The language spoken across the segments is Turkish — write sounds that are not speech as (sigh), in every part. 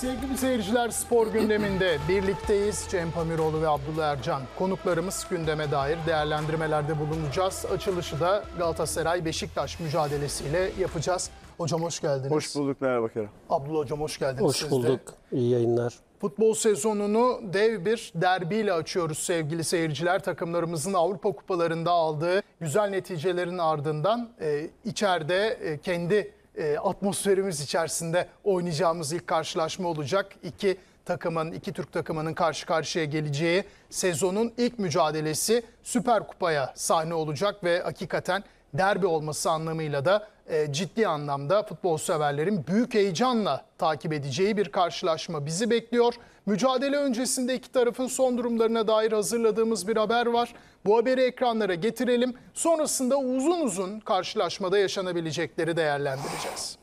Sevgili seyirciler spor gündeminde birlikteyiz. Cem Pamiroğlu ve Abdullah Ercan konuklarımız gündeme dair değerlendirmelerde bulunacağız. Açılışı da Galatasaray-Beşiktaş mücadelesiyle yapacağız. Hocam hoş geldiniz. Hoş bulduk merhaba Kerem. Abdullah hocam hoş geldiniz. Hoş bulduk. De. İyi yayınlar. Futbol sezonunu dev bir derbiyle açıyoruz sevgili seyirciler. Takımlarımızın Avrupa kupalarında aldığı güzel neticelerin ardından e, içeride e, kendi e, atmosferimiz içerisinde oynayacağımız ilk karşılaşma olacak. İki takımın, iki Türk takımının karşı karşıya geleceği sezonun ilk mücadelesi Süper Kupa'ya sahne olacak ve hakikaten derbi olması anlamıyla da e, ciddi anlamda futbol severlerin büyük heyecanla takip edeceği bir karşılaşma bizi bekliyor. Mücadele öncesinde iki tarafın son durumlarına dair hazırladığımız bir haber var. Bu haberi ekranlara getirelim. Sonrasında uzun uzun karşılaşmada yaşanabilecekleri değerlendireceğiz.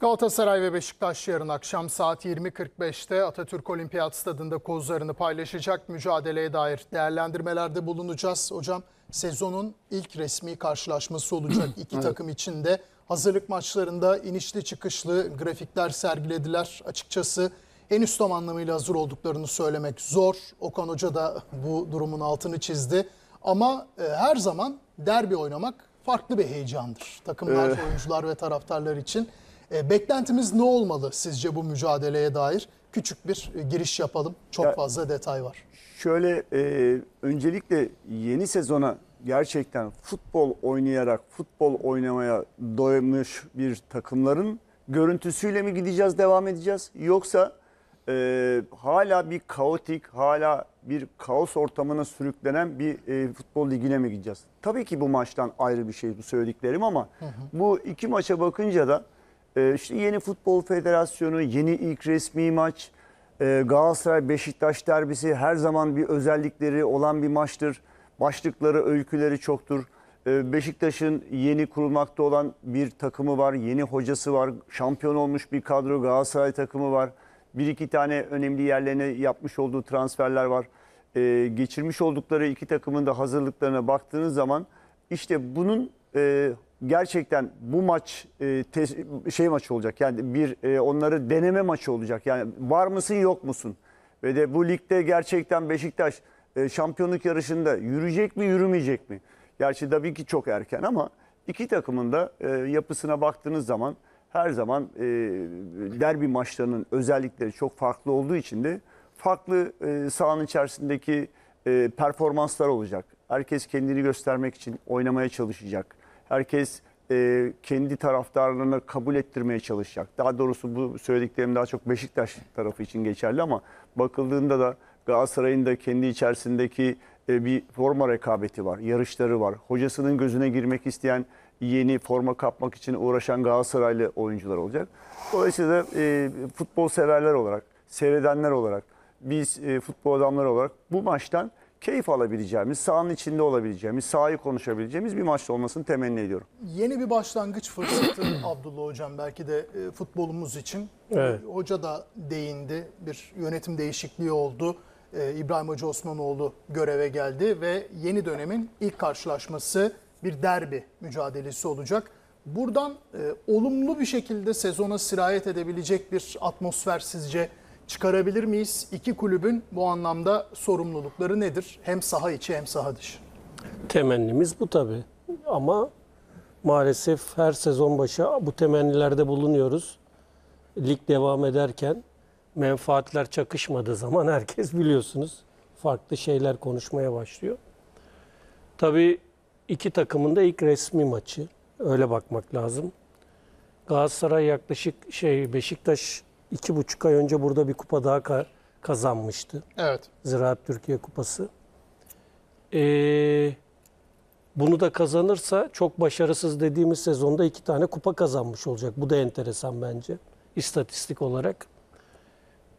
Galatasaray ve Beşiktaş yarın akşam saat 20.45'te Atatürk Olimpiyat Stadında kozlarını paylaşacak mücadeleye dair değerlendirmelerde bulunacağız. Hocam sezonun ilk resmi karşılaşması olacak iki (clears throat) evet. takım de Hazırlık maçlarında inişli çıkışlı grafikler sergilediler. Açıkçası henüz tam anlamıyla hazır olduklarını söylemek zor. Okan Hoca da bu durumun altını çizdi. Ama e, her zaman derbi oynamak farklı bir heyecandır. Takımlar, ee... oyuncular ve taraftarlar için. E, beklentimiz ne olmalı sizce bu mücadeleye dair? Küçük bir e, giriş yapalım. Çok ya, fazla detay var. Şöyle e, öncelikle yeni sezona gerçekten futbol oynayarak futbol oynamaya doymuş bir takımların görüntüsüyle mi gideceğiz, devam edeceğiz? Yoksa e, hala bir kaotik, hala bir kaos ortamına sürüklenen bir e, futbol ligine mi gideceğiz? Tabii ki bu maçtan ayrı bir şey bu söylediklerim ama hı hı. bu iki maça bakınca da e, işte yeni futbol federasyonu, yeni ilk resmi maç, e, Galatasaray Beşiktaş derbisi her zaman bir özellikleri olan bir maçtır. Başlıkları, öyküleri çoktur. E, Beşiktaş'ın yeni kurulmakta olan bir takımı var, yeni hocası var, şampiyon olmuş bir kadro Galatasaray takımı var. Bir iki tane önemli yerlerine yapmış olduğu transferler var. E, geçirmiş oldukları iki takımın da hazırlıklarına baktığınız zaman işte bunun e, gerçekten bu maç e, te, şey maçı olacak. Yani bir e, onları deneme maçı olacak. Yani var mısın yok musun? Ve de bu ligde gerçekten Beşiktaş e, şampiyonluk yarışında yürüyecek mi yürümeyecek mi? Gerçi tabii ki çok erken ama iki takımın da e, yapısına baktığınız zaman her zaman e, derbi maçlarının özellikleri çok farklı olduğu için de farklı e, sahanın içerisindeki e, performanslar olacak. Herkes kendini göstermek için oynamaya çalışacak. Herkes e, kendi taraftarlarına kabul ettirmeye çalışacak. Daha doğrusu bu söylediklerim daha çok Beşiktaş tarafı için geçerli ama bakıldığında da Galatasaray'ın da kendi içerisindeki e, bir forma rekabeti var, yarışları var. Hocasının gözüne girmek isteyen yeni forma kapmak için uğraşan Galatasaraylı oyuncular olacak. Dolayısıyla da e, futbol severler olarak, seyredenler olarak, biz e, futbol adamları olarak bu maçtan keyif alabileceğimiz, sahanın içinde olabileceğimiz, sahayı konuşabileceğimiz bir maçta olmasını temenni ediyorum. Yeni bir başlangıç fırsatı (clears throat) Abdullah Hocam belki de e, futbolumuz için. Evet. E, hoca da değindi, bir yönetim değişikliği oldu. E, İbrahim Hacı Osmanoğlu göreve geldi ve yeni dönemin ilk karşılaşması bir derbi mücadelesi olacak. Buradan e, olumlu bir şekilde sezona sirayet edebilecek bir atmosfer sizce çıkarabilir miyiz? İki kulübün bu anlamda sorumlulukları nedir? Hem saha içi hem saha dışı. Temennimiz bu tabii. Ama maalesef her sezon başı bu temennilerde bulunuyoruz. Lig devam ederken menfaatler çakışmadığı zaman herkes biliyorsunuz farklı şeyler konuşmaya başlıyor. Tabii iki takımın da ilk resmi maçı. Öyle bakmak lazım. Galatasaray yaklaşık şey Beşiktaş iki buçuk ay önce burada bir kupa daha ka- kazanmıştı. Evet. Ziraat Türkiye Kupası. Ee, bunu da kazanırsa çok başarısız dediğimiz sezonda iki tane kupa kazanmış olacak. Bu da enteresan bence istatistik olarak.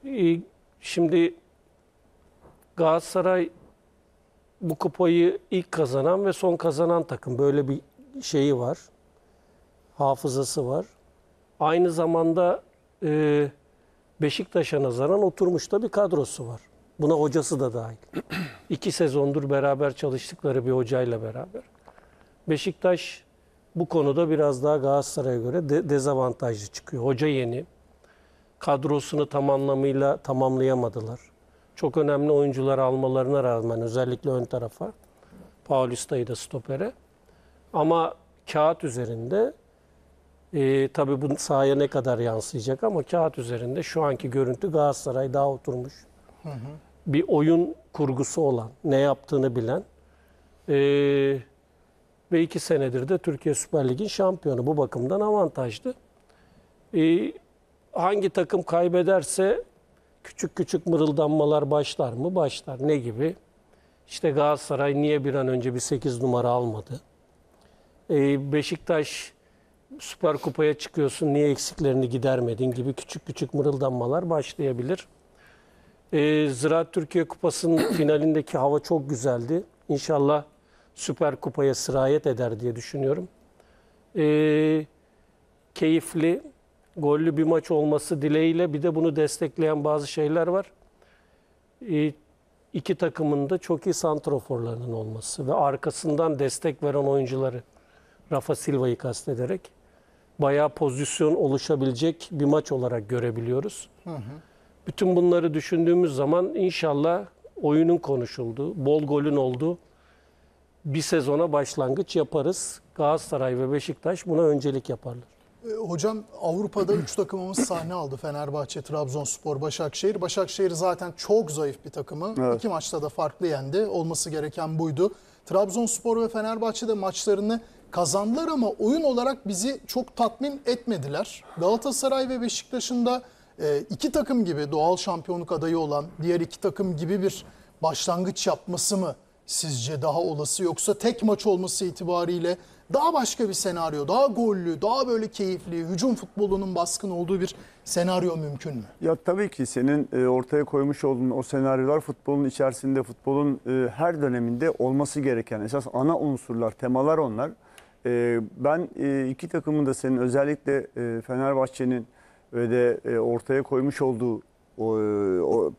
Ee, şimdi Galatasaray bu kupayı ilk kazanan ve son kazanan takım. Böyle bir şeyi var. Hafızası var. Aynı zamanda e, Beşiktaş'a nazaran oturmuş da bir kadrosu var. Buna hocası da dahil. (clears throat) İki sezondur beraber çalıştıkları bir hocayla beraber. Beşiktaş bu konuda biraz daha Galatasaray'a göre de dezavantajlı çıkıyor. Hoca yeni. Kadrosunu tam anlamıyla tamamlayamadılar. Çok önemli oyuncular almalarına rağmen özellikle ön tarafa. Paulista'yı da stopere. Ama kağıt üzerinde e, tabii bu sahaya ne kadar yansıyacak ama kağıt üzerinde şu anki görüntü Galatasaray daha oturmuş. Hı hı. Bir oyun kurgusu olan, ne yaptığını bilen e, ve iki senedir de Türkiye Süper Lig'in şampiyonu. Bu bakımdan avantajlı. E, hangi takım kaybederse küçük küçük mırıldanmalar başlar mı? Başlar. Ne gibi? İşte Galatasaray niye bir an önce bir 8 numara almadı? E, Beşiktaş Süper Kupa'ya çıkıyorsun niye eksiklerini gidermedin gibi küçük küçük mırıldanmalar başlayabilir. E, Ziraat Türkiye Kupası'nın (clears throat) finalindeki hava çok güzeldi. İnşallah Süper Kupa'ya sırayet eder diye düşünüyorum. E, keyifli, gollü bir maç olması dileğiyle bir de bunu destekleyen bazı şeyler var. E, iki takımın da çok iyi santroforlarının olması ve arkasından destek veren oyuncuları Rafa Silva'yı kastederek bayağı pozisyon oluşabilecek bir maç olarak görebiliyoruz. Hı hı. Bütün bunları düşündüğümüz zaman inşallah oyunun konuşulduğu, bol golün olduğu bir sezona başlangıç yaparız. Galatasaray ve Beşiktaş buna öncelik yaparlar. E, hocam Avrupa'da 3 takımımız sahne aldı. Fenerbahçe, Trabzonspor, Başakşehir. Başakşehir zaten çok zayıf bir takımı. Evet. İki maçta da farklı yendi. Olması gereken buydu. Trabzonspor ve Fenerbahçe de maçlarını kazandılar ama oyun olarak bizi çok tatmin etmediler. Galatasaray ve Beşiktaş'ın da e, iki takım gibi doğal şampiyonluk adayı olan diğer iki takım gibi bir başlangıç yapması mı sizce daha olası yoksa tek maç olması itibariyle daha başka bir senaryo, daha gollü, daha böyle keyifli, hücum futbolunun baskın olduğu bir senaryo mümkün mü? Ya tabii ki senin e, ortaya koymuş olduğun o senaryolar futbolun içerisinde, futbolun e, her döneminde olması gereken esas ana unsurlar, temalar onlar. E, ben iki takımın da senin özellikle Fenerbahçe'nin ve de ortaya koymuş olduğu o, o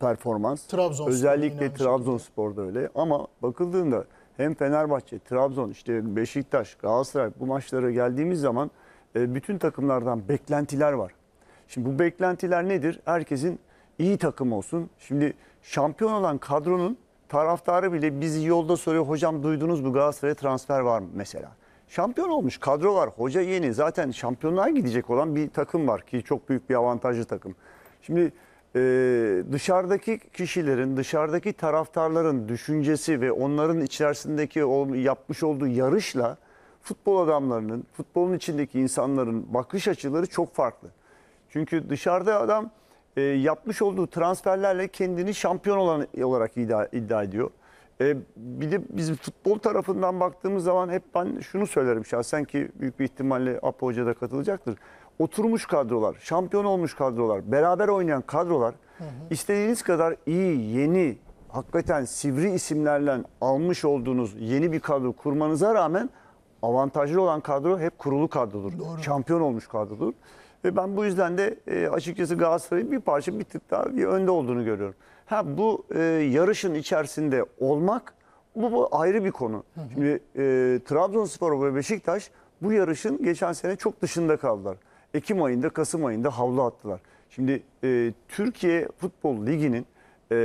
performans. Trabzonspor özellikle Trabzonspor'da öyle ama bakıldığında hem Fenerbahçe, Trabzon, işte Beşiktaş, Galatasaray bu maçlara geldiğimiz zaman e, bütün takımlardan beklentiler var. Şimdi bu beklentiler nedir? Herkesin iyi takım olsun. Şimdi şampiyon olan kadronun taraftarı bile bizi yolda soruyor. Hocam duydunuz bu Galatasaray'a transfer var mı mesela? Şampiyon olmuş kadro var. Hoca yeni. Zaten şampiyonlar gidecek olan bir takım var ki çok büyük bir avantajlı takım. Şimdi e, dışarıdaki kişilerin, dışarıdaki taraftarların düşüncesi ve onların içerisindeki o, yapmış olduğu yarışla futbol adamlarının, futbolun içindeki insanların bakış açıları çok farklı. Çünkü dışarıda adam e, yapmış olduğu transferlerle kendini şampiyon olan olarak iddia, iddia ediyor. E, bir de bizim futbol tarafından baktığımız zaman hep ben şunu söylerim şahsen ki büyük bir ihtimalle Apo Hoca da katılacaktır oturmuş kadrolar, şampiyon olmuş kadrolar, beraber oynayan kadrolar hı hı. istediğiniz kadar iyi, yeni, hakikaten sivri isimlerle almış olduğunuz yeni bir kadro kurmanıza rağmen avantajlı olan kadro hep kurulu kadrodur. Doğru. Şampiyon olmuş kadrodur. Ve ben bu yüzden de e, açıkçası Galatasaray'ın bir parça bir tık daha bir önde olduğunu görüyorum. Ha bu e, yarışın içerisinde olmak bu, bu ayrı bir konu. Hı hı. Şimdi e, Trabzonspor ve Beşiktaş bu yarışın geçen sene çok dışında kaldılar. Ekim ayında, Kasım ayında havlu attılar. Şimdi e, Türkiye Futbol Ligi'nin e,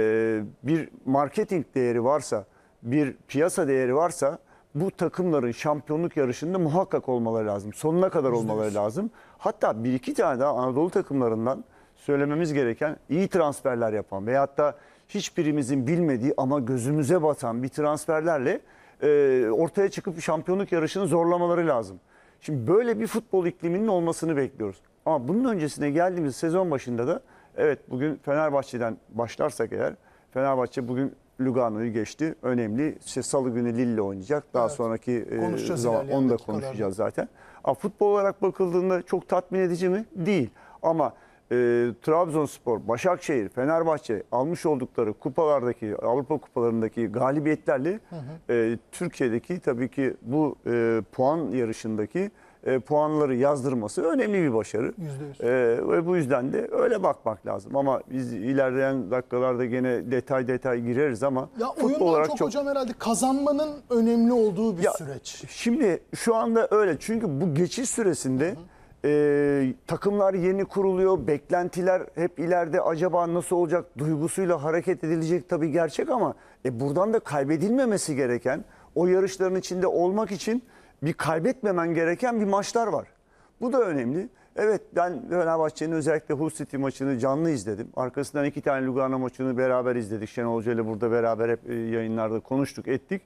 bir marketing değeri varsa, bir piyasa değeri varsa bu takımların şampiyonluk yarışında muhakkak olmaları lazım. Sonuna kadar olmaları lazım. Hatta bir iki tane daha Anadolu takımlarından söylememiz gereken iyi transferler yapan veya hatta hiçbirimizin bilmediği ama gözümüze batan bir transferlerle e, ortaya çıkıp şampiyonluk yarışını zorlamaları lazım. Şimdi böyle bir futbol ikliminin olmasını bekliyoruz. Ama bunun öncesine geldiğimiz sezon başında da evet bugün Fenerbahçe'den başlarsak eğer Fenerbahçe bugün Lugano'yu geçti. Önemli. İşte Salı günü Lille oynayacak. Daha evet. sonraki e, zaman onu da konuşacağız zaten. A, futbol olarak bakıldığında çok tatmin edici mi? Değil. Ama e, Trabzonspor, Başakşehir, Fenerbahçe almış oldukları kupalardaki Avrupa kupalarındaki galibiyetlerle hı hı. E, Türkiye'deki tabii ki bu e, puan yarışındaki e, puanları yazdırması önemli bir başarı. %100. E, ve bu yüzden de öyle bakmak lazım. Ama biz ilerleyen dakikalarda gene detay detay gireriz ama ya futbol olarak çok, çok hocam herhalde kazanmanın önemli olduğu bir ya, süreç. Şimdi şu anda öyle çünkü bu geçiş süresinde hı hı e, takımlar yeni kuruluyor. Beklentiler hep ileride acaba nasıl olacak duygusuyla hareket edilecek tabii gerçek ama e, buradan da kaybedilmemesi gereken o yarışların içinde olmak için bir kaybetmemen gereken bir maçlar var. Bu da önemli. Evet ben Fenerbahçe'nin özellikle Hull City maçını canlı izledim. Arkasından iki tane Lugano maçını beraber izledik. Şenol Hoca ile burada beraber hep e, yayınlarda konuştuk ettik.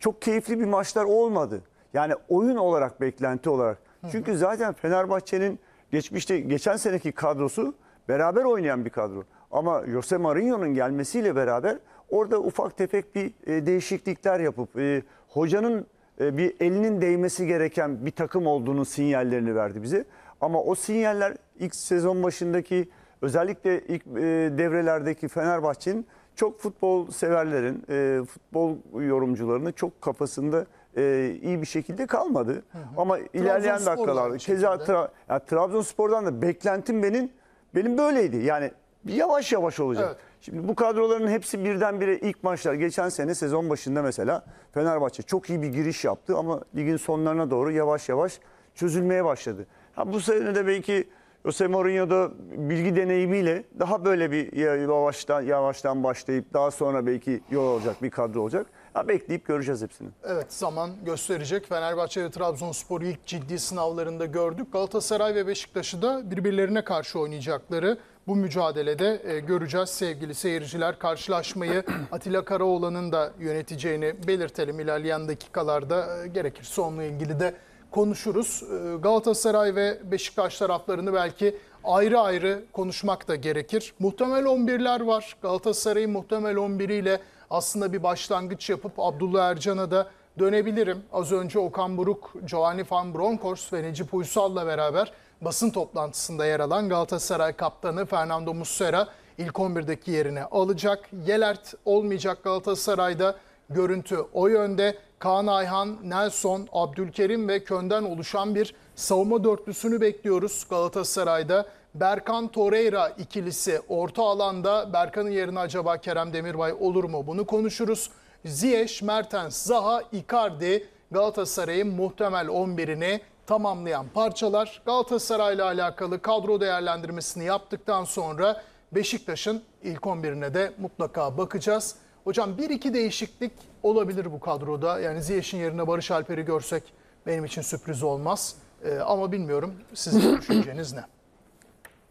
Çok keyifli bir maçlar olmadı. Yani oyun olarak beklenti olarak. Çünkü zaten Fenerbahçe'nin geçmişte geçen seneki kadrosu beraber oynayan bir kadro. Ama Jose Mourinho'nun gelmesiyle beraber orada ufak tefek bir e, değişiklikler yapıp e, hocanın e, bir elinin değmesi gereken bir takım olduğunu sinyallerini verdi bize. Ama o sinyaller ilk sezon başındaki özellikle ilk e, devrelerdeki Fenerbahçe'nin çok futbol severlerin, e, futbol yorumcularının çok kafasında e, iyi bir şekilde kalmadı. Hı hı. Ama ilerleyen dakikalarda keza Tra yani, Trabzonspor'dan da beklentim benim benim böyleydi. Yani yavaş yavaş olacak. Evet. Şimdi bu kadroların hepsi birdenbire ilk maçlar. Geçen sene sezon başında mesela Fenerbahçe çok iyi bir giriş yaptı ama ligin sonlarına doğru yavaş yavaş çözülmeye başladı. Ha, bu sene de belki Jose Mourinho'da bilgi deneyimiyle daha böyle bir yavaştan yavaştan başlayıp daha sonra belki yol olacak bir kadro olacak. Ha, bekleyip göreceğiz hepsini. Evet zaman gösterecek. Fenerbahçe ve Trabzonspor ilk ciddi sınavlarında gördük. Galatasaray ve Beşiktaş'ı da birbirlerine karşı oynayacakları bu mücadelede e, göreceğiz sevgili seyirciler. Karşılaşmayı (clears throat) Atilla Karaoğlan'ın da yöneteceğini belirtelim ilerleyen dakikalarda. E, gerekirse onunla ilgili de konuşuruz. E, Galatasaray ve Beşiktaş taraflarını belki ayrı ayrı konuşmak da gerekir. Muhtemel 11'ler var. Galatasaray'ın muhtemel 11'iyle ile aslında bir başlangıç yapıp Abdullah Ercan'a da dönebilirim. Az önce Okan Buruk, Giovanni Van Bronckhorst ve Necip Uysal'la beraber basın toplantısında yer alan Galatasaray kaptanı Fernando Muslera ilk 11'deki yerine alacak. Yelert olmayacak Galatasaray'da. Görüntü o yönde. Kaan Ayhan, Nelson, Abdülkerim ve Könden oluşan bir savunma dörtlüsünü bekliyoruz Galatasaray'da. Berkan Torreira ikilisi orta alanda Berkan'ın yerine acaba Kerem Demirbay olur mu? Bunu konuşuruz. Ziyech, Mertens, Zaha, Icardi Galatasaray'ın muhtemel 11'ini tamamlayan parçalar. Galatasaray'la alakalı kadro değerlendirmesini yaptıktan sonra Beşiktaş'ın ilk 11'ine de mutlaka bakacağız. Hocam bir iki değişiklik olabilir bu kadroda. Yani Ziyech'in yerine Barış Alper'i görsek benim için sürpriz olmaz. Ee, ama bilmiyorum sizin (clears throat) düşünceniz ne?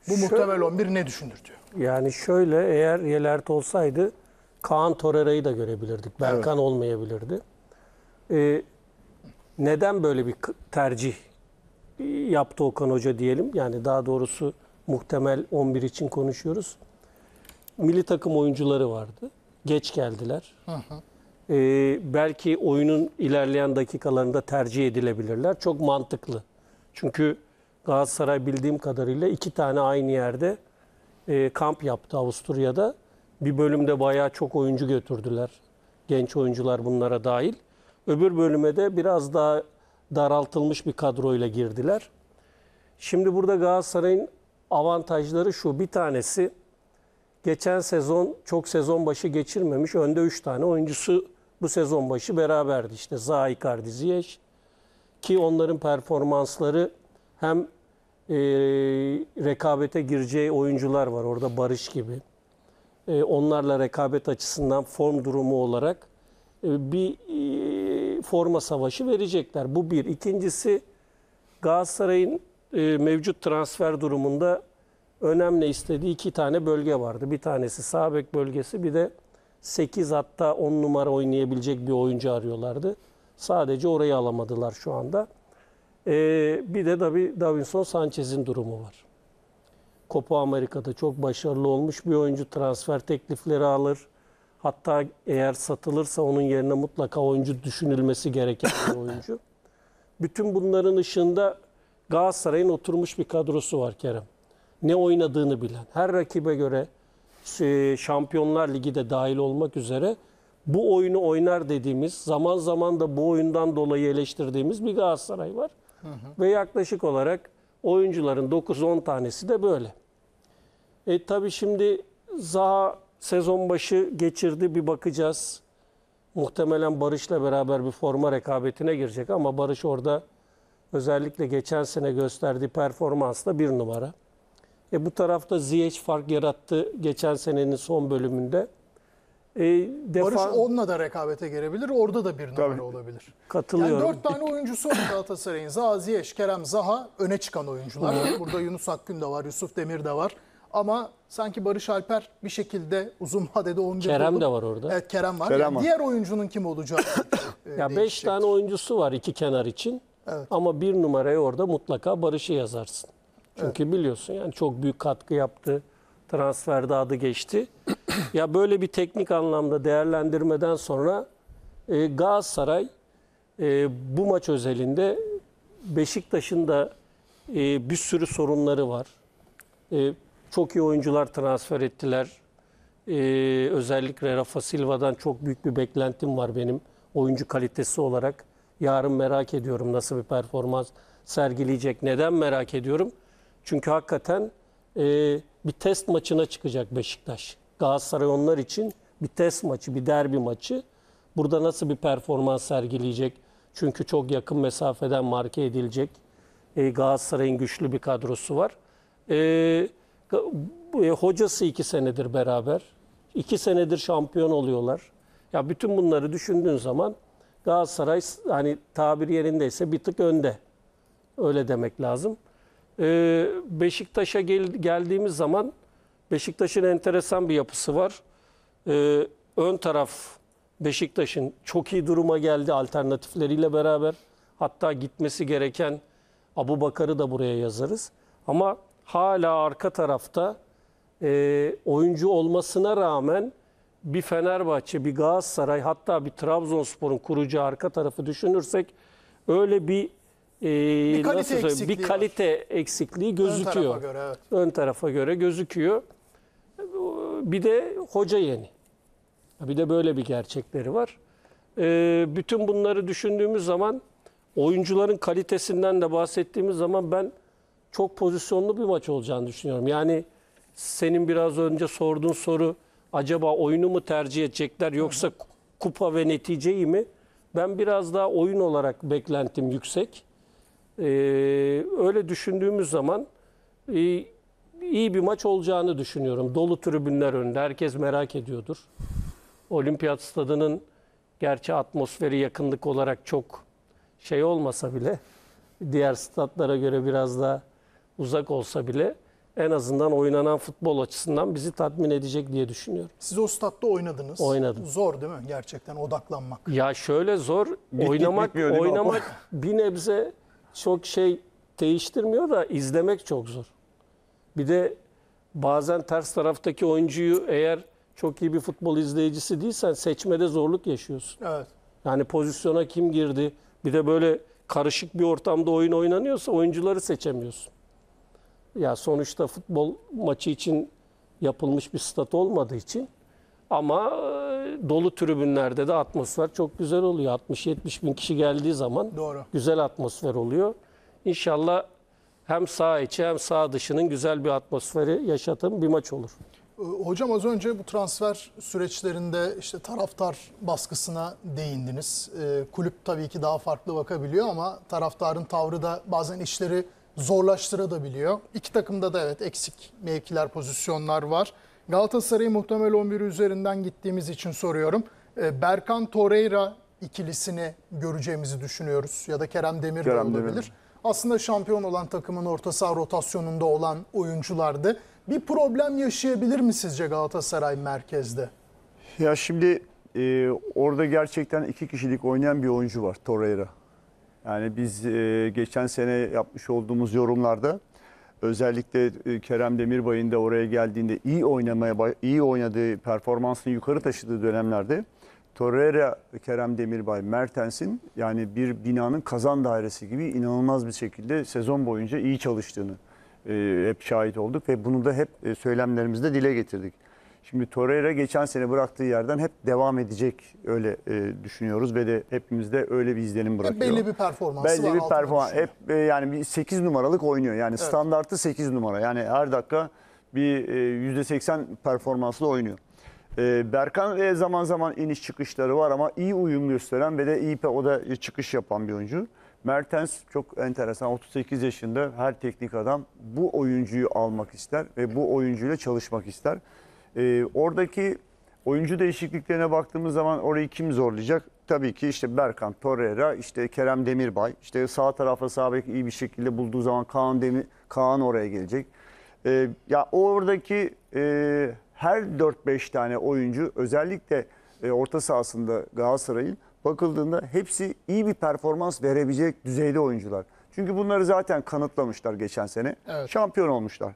Bu muhtemel 11 ne düşünür diyor. Yani şöyle eğer Yelert olsaydı Kaan Torreira'yı da görebilirdik. Berkan evet. olmayabilirdi. Ee, neden böyle bir tercih e, yaptı Okan Hoca diyelim? Yani daha doğrusu muhtemel 11 için konuşuyoruz. Milli takım oyuncuları vardı. Geç geldiler. Hı hı. Ee, belki oyunun ilerleyen dakikalarında tercih edilebilirler. Çok mantıklı. Çünkü Galatasaray bildiğim kadarıyla iki tane aynı yerde e, kamp yaptı Avusturya'da. Bir bölümde bayağı çok oyuncu götürdüler. Genç oyuncular bunlara dahil. Öbür bölüme de biraz daha daraltılmış bir kadroyla girdiler. Şimdi burada Galatasaray'ın avantajları şu. Bir tanesi geçen sezon çok sezon başı geçirmemiş. Önde 3 tane oyuncusu bu sezon başı beraberdi. İşte Zaha, Icardi, Ki onların performansları hem e, rekabete gireceği oyuncular var orada Barış gibi. E, onlarla rekabet açısından form durumu olarak e, bir e, forma savaşı verecekler. Bu bir. İkincisi Galatasaray'ın e, mevcut transfer durumunda önemli istediği iki tane bölge vardı. Bir tanesi Sabek bölgesi bir de 8 hatta 10 numara oynayabilecek bir oyuncu arıyorlardı. Sadece orayı alamadılar şu anda. Ee, bir de tabii Davinson Sanchez'in durumu var. Copa Amerika'da çok başarılı olmuş bir oyuncu transfer teklifleri alır. Hatta eğer satılırsa onun yerine mutlaka oyuncu düşünülmesi gereken bir (coughs) oyuncu. Bütün bunların ışığında Galatasaray'ın oturmuş bir kadrosu var Kerem. Ne oynadığını bilen. Her rakibe göre e, Şampiyonlar Ligi de dahil olmak üzere bu oyunu oynar dediğimiz, zaman zaman da bu oyundan dolayı eleştirdiğimiz bir Galatasaray var. Hı Ve yaklaşık olarak oyuncuların 9-10 tanesi de böyle. E tabii şimdi Zaha sezon başı geçirdi bir bakacağız. Muhtemelen Barış'la beraber bir forma rekabetine girecek ama Barış orada özellikle geçen sene gösterdiği performansla bir numara. E bu tarafta Ziyech fark yarattı geçen senenin son bölümünde. E, defa... Barış onunla da rekabete girebilir. Orada da bir numara olabilir. Katılıyorum. Yani dört tane oyuncusu var Galatasaray'ın. Zaziyeş, Kerem Zaha öne çıkan oyuncular. Burada Yunus Akgün de var, Yusuf Demir de var. Ama sanki Barış Alper bir şekilde uzun vadede 11 Kerem olup, de var orada. Evet Kerem var. Kerem var. Diğer oyuncunun kim olacağı (coughs) e, Ya 5 tane oyuncusu var iki kenar için. Evet. Ama bir numarayı orada mutlaka Barış'ı yazarsın. Çünkü evet. biliyorsun yani çok büyük katkı yaptı transferde adı geçti. ya böyle bir teknik anlamda değerlendirmeden sonra e, Galatasaray e, bu maç özelinde Beşiktaş'ın da e, bir sürü sorunları var. E, çok iyi oyuncular transfer ettiler. E, özellikle Rafa Silva'dan çok büyük bir beklentim var benim oyuncu kalitesi olarak. Yarın merak ediyorum nasıl bir performans sergileyecek. Neden merak ediyorum? Çünkü hakikaten e, bir test maçına çıkacak Beşiktaş. Galatasaray onlar için bir test maçı, bir derbi maçı. Burada nasıl bir performans sergileyecek? Çünkü çok yakın mesafeden marke edilecek. E, Galatasaray'ın güçlü bir kadrosu var. E, e, hocası iki senedir beraber. İki senedir şampiyon oluyorlar. Ya bütün bunları düşündüğün zaman Galatasaray hani tabir yerindeyse bir tık önde. Öyle demek lazım. Ee, Beşiktaş'a gel geldiğimiz zaman Beşiktaş'ın enteresan bir yapısı var. Ee, ön taraf Beşiktaş'ın çok iyi duruma geldi alternatifleriyle beraber. Hatta gitmesi gereken Abu Bakar'ı da buraya yazarız. Ama hala arka tarafta e, oyuncu olmasına rağmen bir Fenerbahçe, bir Galatasaray hatta bir Trabzonspor'un kurucu arka tarafı düşünürsek öyle bir e, bir kalite, nasıl eksikliği, bir kalite eksikliği gözüküyor. Ön tarafa göre, evet. Ön tarafa göre gözüküyor. Bir de hoca yeni. Bir de böyle bir gerçekleri var. E, bütün bunları düşündüğümüz zaman oyuncuların kalitesinden de bahsettiğimiz zaman ben çok pozisyonlu bir maç olacağını düşünüyorum. Yani senin biraz önce sorduğun soru acaba oyunu mu tercih edecekler yoksa kupa ve neticeyi mi? Ben biraz daha oyun olarak beklentim yüksek. Ee, öyle düşündüğümüz zaman e, iyi bir maç olacağını düşünüyorum. Dolu tribünler önünde. Herkes merak ediyordur. Olimpiyat stadının gerçi atmosferi yakınlık olarak çok şey olmasa bile diğer statlara göre biraz daha uzak olsa bile en azından oynanan futbol açısından bizi tatmin edecek diye düşünüyorum. Siz o statta oynadınız. Oynadım. Zor değil mi gerçekten odaklanmak? Ya şöyle zor. Git, oynamak git, oynamak bir nebze çok şey değiştirmiyor da izlemek çok zor. Bir de bazen ters taraftaki oyuncuyu eğer çok iyi bir futbol izleyicisi değilsen seçmede zorluk yaşıyorsun. Evet. Yani pozisyona kim girdi? Bir de böyle karışık bir ortamda oyun oynanıyorsa oyuncuları seçemiyorsun. Ya sonuçta futbol maçı için yapılmış bir stat olmadığı için ama dolu tribünlerde de atmosfer çok güzel oluyor. 60-70 bin kişi geldiği zaman Doğru. güzel atmosfer oluyor. İnşallah hem sağ içi hem sağ dışının güzel bir atmosferi yaşatan bir maç olur. Ee, hocam az önce bu transfer süreçlerinde işte taraftar baskısına değindiniz. Ee, kulüp tabii ki daha farklı bakabiliyor ama taraftarın tavrı da bazen işleri zorlaştırabiliyor. İki takımda da evet eksik mevkiler, pozisyonlar var. Galatasaray muhtemel 11 üzerinden gittiğimiz için soruyorum. Ee, Berkan Torreira ikilisini göreceğimizi düşünüyoruz ya da Kerem Demir Kerem de olabilir. Demir. Aslında şampiyon olan takımın orta saha rotasyonunda olan oyunculardı. Bir problem yaşayabilir mi sizce Galatasaray merkezde? Ya şimdi e, orada gerçekten iki kişilik oynayan bir oyuncu var Torreira. Yani biz e, geçen sene yapmış olduğumuz yorumlarda Özellikle e, Kerem Demirbay'ın da oraya geldiğinde iyi oynamaya iyi oynadığı, performansını yukarı taşıdığı dönemlerde Torreira, Kerem Demirbay, Mertens'in yani bir binanın kazan dairesi gibi inanılmaz bir şekilde sezon boyunca iyi çalıştığını e, hep şahit olduk ve bunu da hep e, söylemlerimizde dile getirdik. Şimdi Torreira geçen sene bıraktığı yerden hep devam edecek öyle e, düşünüyoruz ve de hepimizde öyle bir izlenim bırakıyor. Hep belli bir performans. belli var. Belli bir performans. Hep e, yani bir 8 numaralık oynuyor. Yani evet. standartı 8 numara. Yani her dakika bir e, %80 performansla oynuyor. E, Berkan ve zaman zaman iniş çıkışları var ama iyi uyum gösteren ve de iyi o da çıkış yapan bir oyuncu. Mertens çok enteresan. 38 yaşında her teknik adam bu oyuncuyu almak ister ve bu oyuncuyla çalışmak ister. E, oradaki oyuncu değişikliklerine baktığımız zaman orayı kim zorlayacak? Tabii ki işte Berkan Torreira, işte Kerem Demirbay, işte sağ tarafa sağ iyi bir şekilde bulduğu zaman Kaan Demir Kaan oraya gelecek. E, ya oradaki e, her 4-5 tane oyuncu özellikle e, orta sahasında Galatasaray'ın bakıldığında hepsi iyi bir performans verebilecek düzeyde oyuncular. Çünkü bunları zaten kanıtlamışlar geçen sene. Evet. Şampiyon olmuşlar.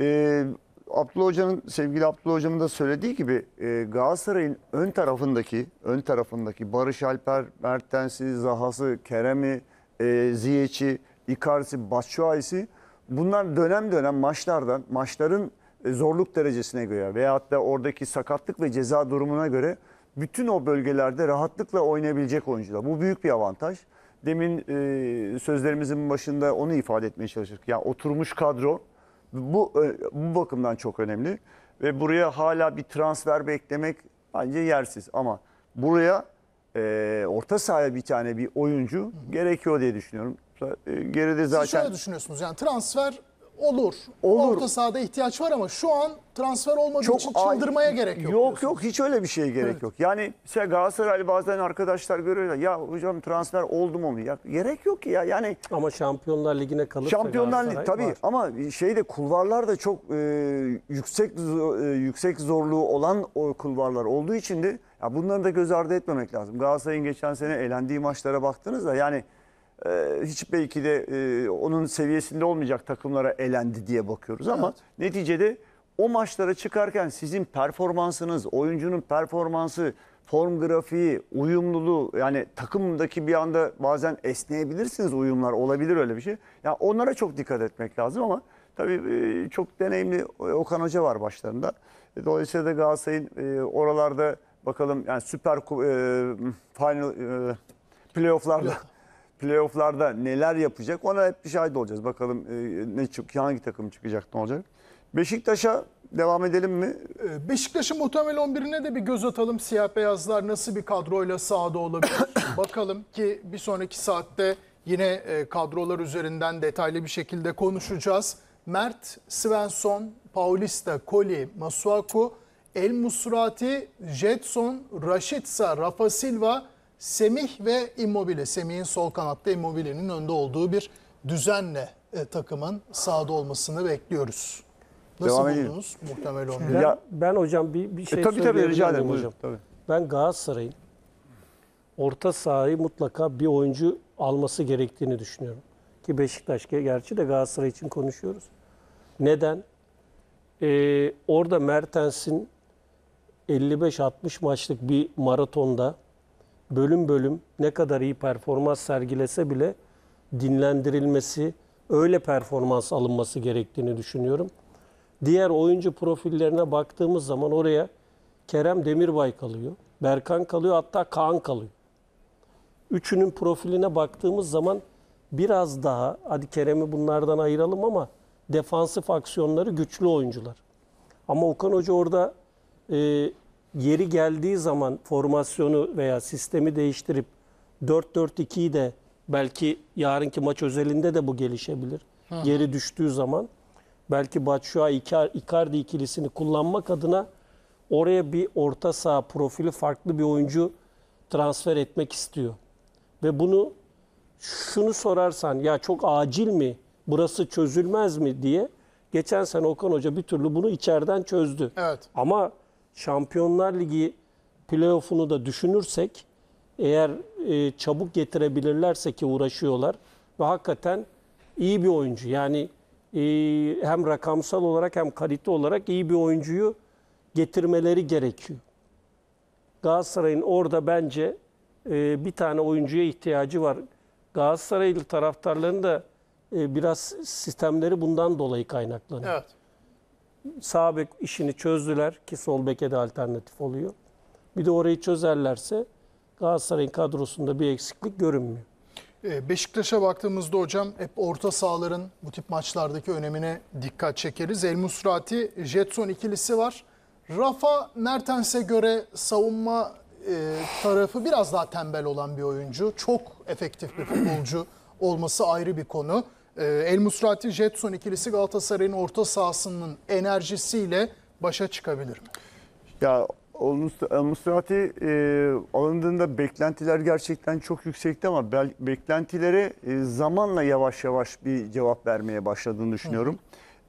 E, Abdullah Hoca'nın sevgili Abdullah Hoca'nın da söylediği gibi e, Galatasaray'ın ön tarafındaki ön tarafındaki Barış Alper, Mertens'i, Zaha'sı, Kerem'i, e, Ziyeç'i, Icarsi, Batshuayi'si bunlar dönem dönem maçlardan maçların e, zorluk derecesine göre veyahut da oradaki sakatlık ve ceza durumuna göre bütün o bölgelerde rahatlıkla oynayabilecek oyuncular. Bu büyük bir avantaj. Demin e, sözlerimizin başında onu ifade etmeye çalıştık. Ya oturmuş kadro bu, e, bu bakımdan çok önemli. Ve buraya hala bir transfer beklemek bence yersiz. Ama buraya e, orta sahaya bir tane bir oyuncu gerekiyor diye düşünüyorum. E, geride zaten... Siz şöyle düşünüyorsunuz yani transfer Olur. Olur. Orta sahada ihtiyaç var ama şu an transfer olmadığı Çok için çıldırmaya ay- gerek yok. Yok diyorsun. yok hiç öyle bir şeye gerek Evet. yok. Yani mesela Galatasaraylı bazen arkadaşlar görüyorlar. Ya hocam transfer oldu mu? Ya, gerek yok ki ya. Yani Ama Şampiyonlar Ligi'ne kalırsa Şampiyonlar Ligi tabii var. ama şeyde kulvarlar da çok e, yüksek e, yüksek zorluğu olan o kulvarlar olduğu için de ya bunları da göz ardı etmemek lazım. Galatasaray'ın geçen sene elendiği maçlara baktığınızda yani ee, hiç belki de e, onun seviyesinde olmayacak takımlara elendi diye bakıyoruz ama neticede o maçlara çıkarken sizin performansınız, oyuncunun performansı, form grafiği, uyumluluğu yani takımdaki bir anda bazen esneyebilirsiniz uyumlar olabilir öyle bir şey. Ya yani onlara çok dikkat etmek lazım ama tabii e, çok deneyimli e, Okan Hoca var başlarında. Dolayısıyla da Galatasaray'ın e, oralarda bakalım yani süper final e, playofflarda playofflarda neler yapacak ona hep bir şahit olacağız. Bakalım e, ne çık, hangi takım çıkacak ne olacak. Beşiktaş'a devam edelim mi? E, Beşiktaş'ın muhtemel 11'ine de bir göz atalım. Siyah beyazlar nasıl bir kadroyla sahada olabilir? (coughs) Bakalım ki bir sonraki saatte yine e, kadrolar üzerinden detaylı bir şekilde konuşacağız. Mert, Svensson, Paulista, Koli, Masuaku, El Musrati, Jetson, Raşitsa, Rafa Silva, Semih ve Immobile, Semih'in sol kanatta Immobile'nin önde olduğu bir düzenle e, takımın sahada olmasını bekliyoruz. Nasıl Devam edelim. buldunuz muhtemel 11'i? Ben, Ya- ben hocam bir, bir e, şey E, tabii tabii söyleyebilir rica ederim. miyim hocam? Tabii. Ben Galatasaray'ın orta sahayı mutlaka bir oyuncu alması gerektiğini düşünüyorum. Ki Beşiktaş gerçi de Galatasaray için konuşuyoruz. Neden? Ee, orada Mertens'in 55-60 maçlık bir maratonda bölüm bölüm ne kadar iyi performans sergilese bile dinlendirilmesi, öyle performans alınması gerektiğini düşünüyorum. Diğer oyuncu profillerine baktığımız zaman oraya Kerem Demirbay kalıyor, Berkan kalıyor, hatta Kaan kalıyor. Üçünün profiline baktığımız zaman biraz daha, hadi Kerem'i bunlardan ayıralım ama defansif aksiyonları güçlü oyuncular. Ama Okan Hoca orada e, yeri geldiği zaman formasyonu veya sistemi değiştirip 4-4-2'yi de belki yarınki maç özelinde de bu gelişebilir. Hı. Geri düştüğü zaman belki Batshuayi Icardi ikilisini kullanmak adına oraya bir orta saha profili farklı bir oyuncu transfer etmek istiyor. Ve bunu şunu sorarsan ya çok acil mi? Burası çözülmez mi diye geçen sene Okan Hoca bir türlü bunu içeriden çözdü. Evet. Ama Şampiyonlar Ligi playoff'unu da düşünürsek eğer e, çabuk getirebilirlerse ki uğraşıyorlar ve hakikaten iyi bir oyuncu. Yani e, hem rakamsal olarak hem kalite olarak iyi bir oyuncuyu getirmeleri gerekiyor. Galatasaray'ın orada bence e, bir tane oyuncuya ihtiyacı var. Galatasaraylı taraftarların da e, biraz sistemleri bundan dolayı kaynaklanıyor. Evet sağ bek işini çözdüler ki sol beke de alternatif oluyor. Bir de orayı çözerlerse Galatasaray'ın kadrosunda bir eksiklik görünmüyor. Ee, Beşiktaş'a baktığımızda hocam hep orta sahaların bu tip maçlardaki önemine dikkat çekeriz. El Musrati, Jetson ikilisi var. Rafa Mertens'e göre savunma e, tarafı biraz daha tembel olan bir oyuncu. Çok efektif bir futbolcu olması ayrı bir konu. Ee, El Musrati Jetson ikilisi Galatasaray'ın orta sahasının enerjisiyle başa çıkabilir mi? Ya El Musrati e, alındığında beklentiler gerçekten çok yüksekti ama be, beklentilere e, zamanla yavaş yavaş bir cevap vermeye başladığını düşünüyorum.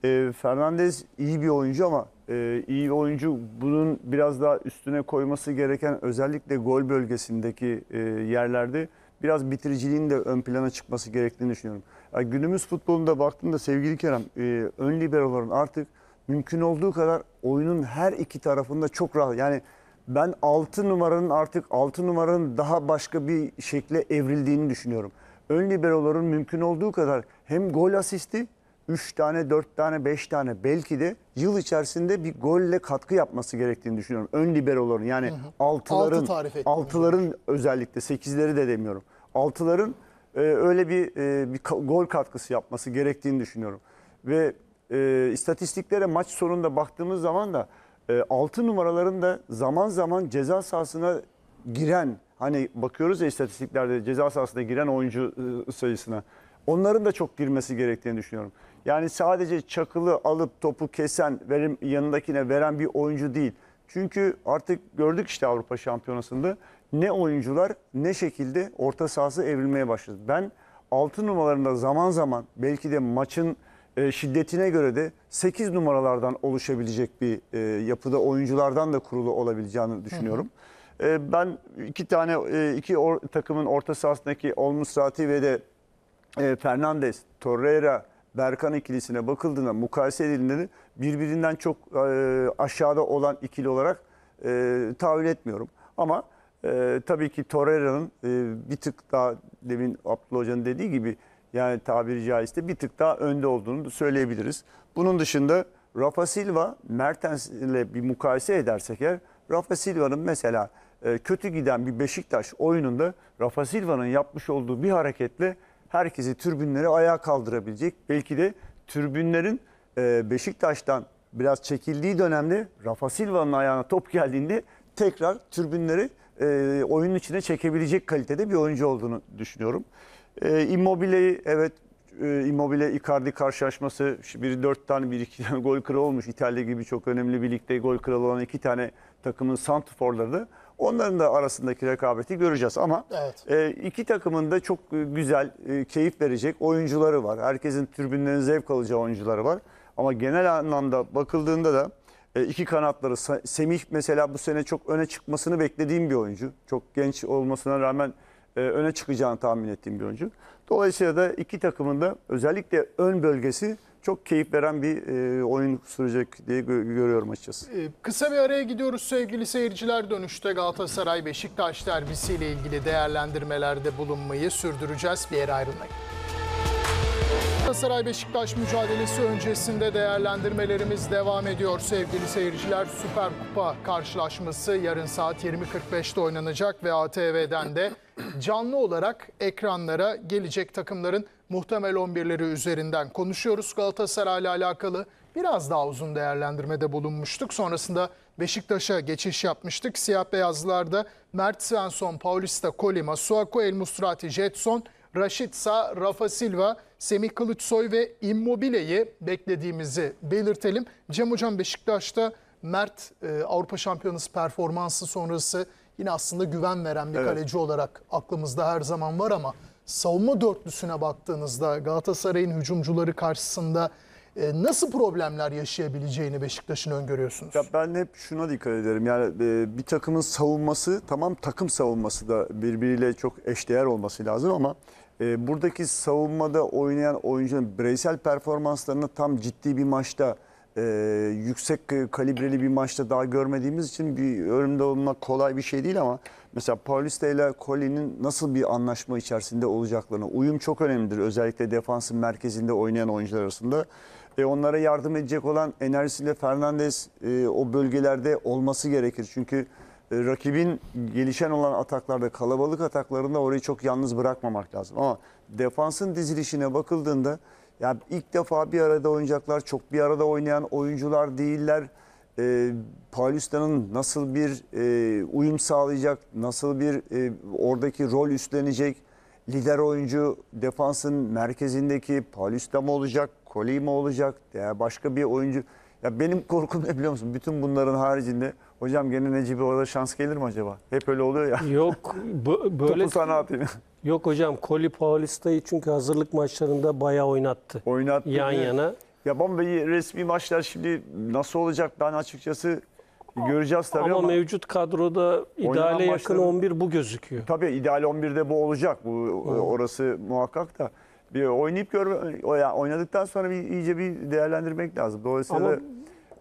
E, Fernandez iyi bir oyuncu ama e, iyi oyuncu bunun biraz daha üstüne koyması gereken özellikle gol bölgesindeki e, yerlerde biraz bitiriciliğin de ön plana çıkması gerektiğini düşünüyorum. Yani günümüz futbolunda baktığımda sevgili Kerem e, ön liberoların artık mümkün olduğu kadar oyunun her iki tarafında çok rahat. Yani ben 6 numaranın artık 6 numaranın daha başka bir şekle evrildiğini düşünüyorum. Ön liberoların mümkün olduğu kadar hem gol asisti 3 tane, 4 tane, 5 tane belki de yıl içerisinde bir golle katkı yapması gerektiğini düşünüyorum. Ön liberoların yani hı hı. altıların, altıların özellikle 8'leri de demiyorum. Altıların ee, öyle bir, e, bir gol katkısı yapması gerektiğini düşünüyorum. Ve e, istatistiklere maç sonunda baktığımız zaman da e, 6 numaraların da zaman zaman ceza sahasına giren hani bakıyoruz ya istatistiklerde ceza sahasına giren oyuncu e, sayısına onların da çok girmesi gerektiğini düşünüyorum. Yani sadece çakılı alıp topu kesen, verim, yanındakine veren bir oyuncu değil. Çünkü artık gördük işte Avrupa Şampiyonası'nda ne oyuncular ne şekilde orta sahası evrilmeye başladı. Ben 6 numaralarında zaman zaman belki de maçın e, şiddetine göre de 8 numaralardan oluşabilecek bir e, yapıda oyunculardan da kurulu olabileceğini düşünüyorum. Hı e, hı. ben iki tane iki or, takımın orta sahasındaki olmuş saati ve de e, Fernandez, Torreira, Berkan ikilisine bakıldığında mukayese edildiğinde birbirinden çok aşağıda olan ikili olarak e, tahvil etmiyorum. Ama ee, tabii ki Torreira'nın e, bir tık daha demin Abdullah Hoca'nın dediği gibi yani tabiri caizse bir tık daha önde olduğunu da söyleyebiliriz. Bunun dışında Rafa Silva Mertens ile bir mukayese edersek eğer Rafa Silva'nın mesela e, kötü giden bir Beşiktaş oyununda Rafa Silva'nın yapmış olduğu bir hareketle herkesi türbünlere ayağa kaldırabilecek. Belki de türbünlerin e, Beşiktaş'tan biraz çekildiği dönemde Rafa Silva'nın ayağına top geldiğinde tekrar türbünleri e, oyunun içine çekebilecek kalitede bir oyuncu olduğunu düşünüyorum. E, Immobile'yi evet e, Immobile Icardi karşılaşması bir dört tane bir iki tane gol kralı olmuş. İtalya gibi çok önemli bir ligde gol kralı olan iki tane takımın santrforları da onların da arasındaki rekabeti göreceğiz ama evet. e, iki takımın da çok güzel e, keyif verecek oyuncuları var. Herkesin türbünlerin zevk alacağı oyuncuları var. Ama genel anlamda bakıldığında da e, iki kanatları Semih mesela bu sene çok öne çıkmasını beklediğim bir oyuncu. Çok genç olmasına rağmen e, öne çıkacağını tahmin ettiğim bir oyuncu. Dolayısıyla da iki takımın da özellikle ön bölgesi çok keyif veren bir e, oyun sürecek diye görüyorum açıkçası. E, kısa bir araya gidiyoruz sevgili seyirciler. Dönüşte Galatasaray Beşiktaş derbisiyle ilgili değerlendirmelerde bulunmayı sürdüreceğiz. Bir yere ayrılmayın. Galatasaray Beşiktaş mücadelesi öncesinde değerlendirmelerimiz devam ediyor sevgili seyirciler. Süper Kupa karşılaşması yarın saat 20.45'te oynanacak ve ATV'den de canlı olarak ekranlara gelecek takımların muhtemel 11'leri üzerinden konuşuyoruz. Galatasaray ile alakalı biraz daha uzun değerlendirmede bulunmuştuk. Sonrasında Beşiktaş'a geçiş yapmıştık. Siyah beyazlarda Mert Svensson, Paulista, Kolima, Suako, El Musrati, Jetson Raşit Sa, Rafa Silva, Semih Kılıçsoy ve Immobile'yi beklediğimizi belirtelim. Cem Hocam Beşiktaş'ta Mert e, Avrupa Şampiyonası performansı sonrası yine aslında güven veren bir evet. kaleci olarak aklımızda her zaman var ama savunma dörtlüsüne baktığınızda Galatasaray'ın hücumcuları karşısında e, nasıl problemler yaşayabileceğini Beşiktaş'ın öngörüyorsunuz? Ya ben hep şuna dikkat ederim. Yani e, bir takımın savunması tamam takım savunması da birbiriyle çok eşdeğer olması lazım ama e, buradaki savunmada oynayan oyuncuların bireysel performanslarını tam ciddi bir maçta e, yüksek kalibreli bir maçta daha görmediğimiz için bir önümde olmak kolay bir şey değil ama mesela Paulista ile Colin'in nasıl bir anlaşma içerisinde olacaklarını uyum çok önemlidir. Özellikle defansın merkezinde oynayan oyuncular arasında. E, onlara yardım edecek olan enerjisiyle Fernandez e, o bölgelerde olması gerekir. Çünkü e, rakibin gelişen olan ataklarda, kalabalık ataklarında orayı çok yalnız bırakmamak lazım. Ama defansın dizilişine bakıldığında ya ilk defa bir arada oynayacaklar, çok bir arada oynayan oyuncular değiller. E, Paulista'nın nasıl bir e, uyum sağlayacak, nasıl bir e, oradaki rol üstlenecek, lider oyuncu defansın merkezindeki Paulista mı olacak, Koli mi olacak, ya başka bir oyuncu... Ya benim korkum ne biliyor musun? Bütün bunların haricinde hocam gene Necip'e orada şans gelir mi acaba? Hep öyle oluyor ya. Yok (laughs) böyle Topu sana atayım. Yok hocam Koli Paulista'yı çünkü hazırlık maçlarında bayağı oynattı. Oynattı. Yan mi? yana. Ya Bombay'ı resmi maçlar şimdi nasıl olacak ben açıkçası göreceğiz tabii ama, ama mevcut kadroda ideale yakın maçların... 11 bu gözüküyor. Tabii ideal 11'de bu olacak. Bu hmm. orası muhakkak da bir oynayıp gör oynadıktan sonra bir iyice bir değerlendirmek lazım. Dolayısıyla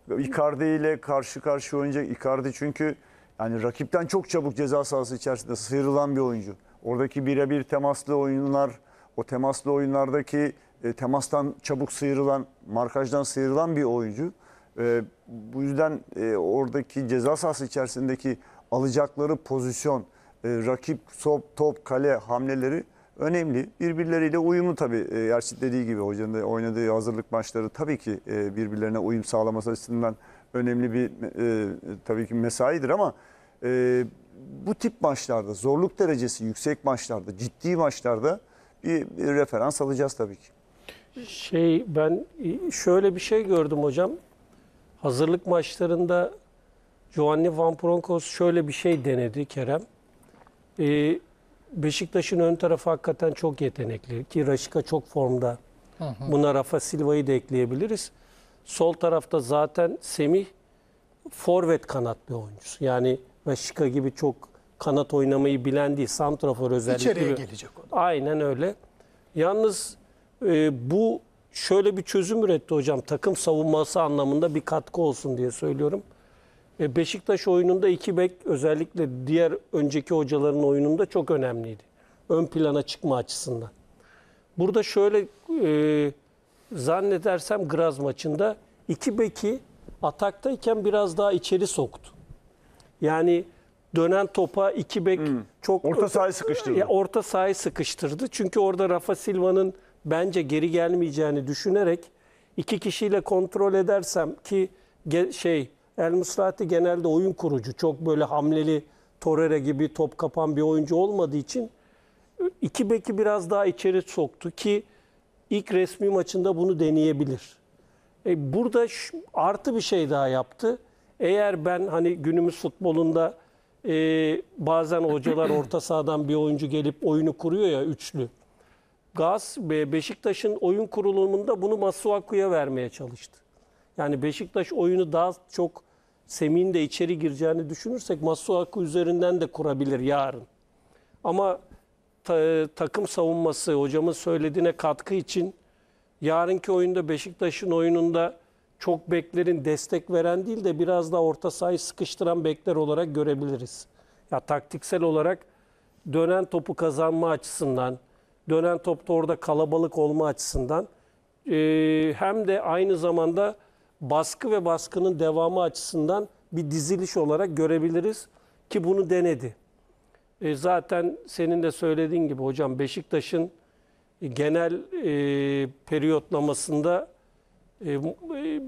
Ama... Icardi ile karşı karşıya oynayacak Icardi çünkü yani rakipten çok çabuk ceza sahası içerisinde sıyrılan bir oyuncu. Oradaki birebir temaslı oyunlar, o temaslı oyunlardaki e, temastan çabuk sıyrılan, markajdan sıyrılan bir oyuncu. E, bu yüzden e, oradaki ceza sahası içerisindeki alacakları pozisyon, e, rakip top, top, kale hamleleri önemli. Birbirleriyle uyumu tabii. E, dediği gibi hocanın da oynadığı hazırlık maçları tabii ki e, birbirlerine uyum sağlaması açısından önemli bir e, e, tabii ki mesaidir ama bu tip maçlarda zorluk derecesi yüksek maçlarda ciddi maçlarda bir, bir referans alacağız tabii ki. Şey ben şöyle bir şey gördüm hocam. Hazırlık maçlarında Giovanni Van Bronckhorst şöyle bir şey denedi Kerem. Ee, Beşiktaş'ın ön tarafı hakikaten çok yetenekli ki Raşika çok formda. Hı hı. Buna Rafa Silva'yı da ekleyebiliriz. Sol tarafta zaten Semih forvet kanat bir oyuncusu. Yani Raşika gibi çok kanat oynamayı bilen değil. Santrafor özellikle. İçeriye gelecek o da. Aynen öyle. Yalnız e, bu şöyle bir çözüm üretti hocam. Takım savunması anlamında bir katkı olsun diye söylüyorum. E, Beşiktaş oyununda iki bek özellikle diğer önceki hocaların oyununda çok önemliydi. Ön plana çıkma açısından. Burada şöyle e, zannedersem Graz maçında iki beki ataktayken biraz daha içeri soktu. Yani dönen topa iki bek hmm. çok orta sahayı sıkıştırdı. Ya, orta sahayı sıkıştırdı. Çünkü orada Rafa Silva'nın bence geri gelmeyeceğini düşünerek iki kişiyle kontrol edersem ki ge, şey El Mısrati genelde oyun kurucu. Çok böyle hamleli Torere gibi top kapan bir oyuncu olmadığı için iki beki biraz daha içeri soktu ki ilk resmi maçında bunu deneyebilir. E burada artı bir şey daha yaptı. Eğer ben hani günümüz futbolunda e, bazen hocalar (clears throat) orta sahadan bir oyuncu gelip oyunu kuruyor ya üçlü. Gaz Beşiktaş'ın oyun kurulumunda bunu Masuaku'ya vermeye çalıştı. Yani Beşiktaş oyunu daha çok Semih'in de içeri gireceğini düşünürsek Masuaku üzerinden de kurabilir yarın. Ama ta, takım savunması hocamın söylediğine katkı için yarınki oyunda Beşiktaş'ın oyununda çok beklerin destek veren değil de biraz da orta sahayı sıkıştıran bekler olarak görebiliriz. Ya taktiksel olarak dönen topu kazanma açısından, dönen topta orada kalabalık olma açısından e, hem de aynı zamanda baskı ve baskının devamı açısından bir diziliş olarak görebiliriz ki bunu denedi. E, zaten senin de söylediğin gibi hocam Beşiktaş'ın e, genel e, periyotlamasında e, e,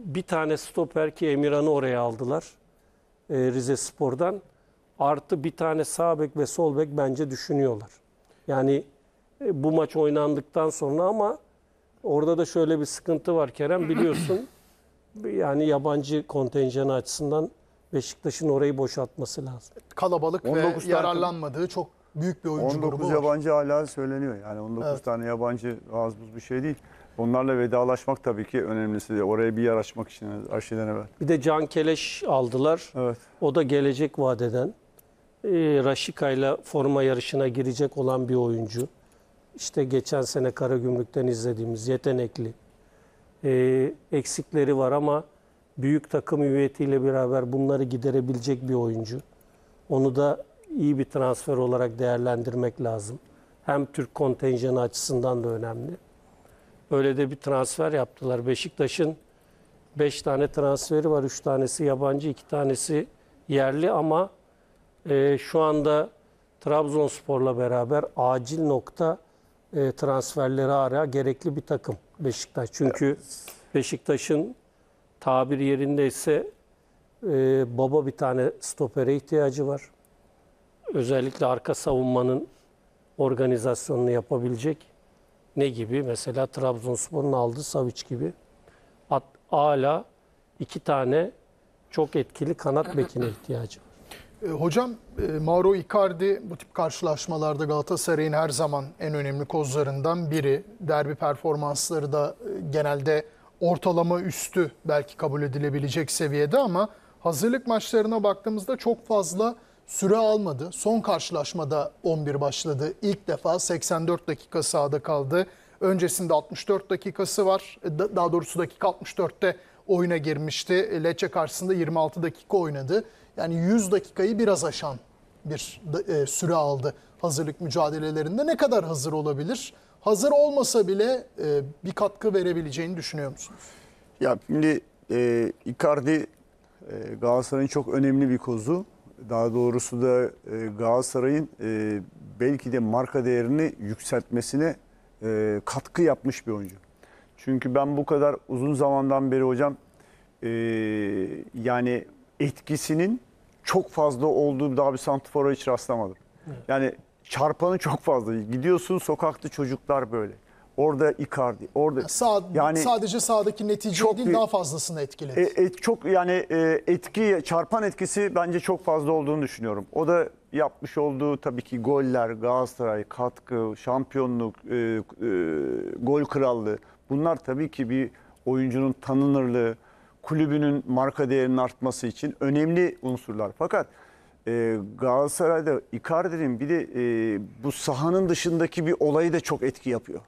bir tane stoper ki Emirhan'ı oraya aldılar e, Rize Spor'dan. Artı bir tane sağ bek ve sol bek bence düşünüyorlar. Yani e, bu maç oynandıktan sonra ama orada da şöyle bir sıkıntı var Kerem biliyorsun (clears throat) yani yabancı kontenjanı açısından Beşiktaş'ın orayı boşaltması lazım. Kalabalık 19 ve tane- yararlanmadığı çok büyük bir oyuncu 19 grubu 19 yabancı hala söyleniyor. Yani 19 Evet. tane yabancı az buz bir şey değil. Onlarla vedalaşmak tabii ki önemlisi. Oraya bir yer açmak için her şeyden evvel. Bir de Can Keleş aldılar. Evet. O da gelecek vadeden. E, Raşika ile forma yarışına girecek olan bir oyuncu. İşte geçen sene Karagümrük'ten izlediğimiz yetenekli e, eksikleri var ama büyük takım üyetiyle beraber bunları giderebilecek bir oyuncu. Onu da iyi bir transfer olarak değerlendirmek lazım. Hem Türk kontenjanı açısından da önemli. Öyle de bir transfer yaptılar. Beşiktaş'ın 5 beş tane transferi var. 3 tanesi yabancı, 2 tanesi yerli ama e, şu anda Trabzonspor'la beraber acil nokta e, transferleri ara gerekli bir takım. Beşiktaş. Çünkü evet. Beşiktaş'ın tabir yerindeyse e, baba bir tane stopere ihtiyacı var. Özellikle arka savunmanın organizasyonunu yapabilecek. Ne gibi? Mesela Trabzonspor'un aldığı Savic gibi. At, hala iki tane çok etkili kanat bekine ihtiyacı var. E, hocam e, Mauro Icardi bu tip karşılaşmalarda Galatasaray'ın her zaman en önemli kozlarından biri. Derbi performansları da e, genelde ortalama üstü belki kabul edilebilecek seviyede ama hazırlık maçlarına baktığımızda çok fazla süre almadı. Son karşılaşmada 11 başladı. İlk defa 84 dakika sahada kaldı. Öncesinde 64 dakikası var. E, daha doğrusu dakika 64'te oyuna girmişti. Lecce karşısında 26 dakika oynadı. Yani 100 dakikayı biraz aşan bir e, süre aldı hazırlık mücadelelerinde. Ne kadar hazır olabilir? Hazır olmasa bile e, bir katkı verebileceğini düşünüyor musunuz? Ya şimdi e, Icardi e, Galatasaray'ın çok önemli bir kozu. Daha doğrusu da e, Galatasaray'ın e, belki de marka değerini yükseltmesine e, katkı yapmış bir oyuncu. Çünkü ben bu kadar uzun zamandan beri hocam e, yani etkisinin çok fazla olduğu daha bir santifora hiç rastlamadım. Yani çarpanı çok fazla. Gidiyorsun sokakta çocuklar böyle. Orada Icardi, orada yani sağ, yani sadece sağdaki netice değil bir, daha fazlasını etkiledi. E, et, çok yani e, etki çarpan etkisi bence çok fazla olduğunu düşünüyorum. O da yapmış olduğu tabii ki goller, Galatasaray katkı, şampiyonluk, e, e, gol krallığı bunlar tabii ki bir oyuncunun tanınırlığı kulübünün marka değerinin artması için önemli unsurlar. Fakat e, Galatasaray'da Icardi'nin bir de e, bu sahanın dışındaki bir olayı da çok etki yapıyor.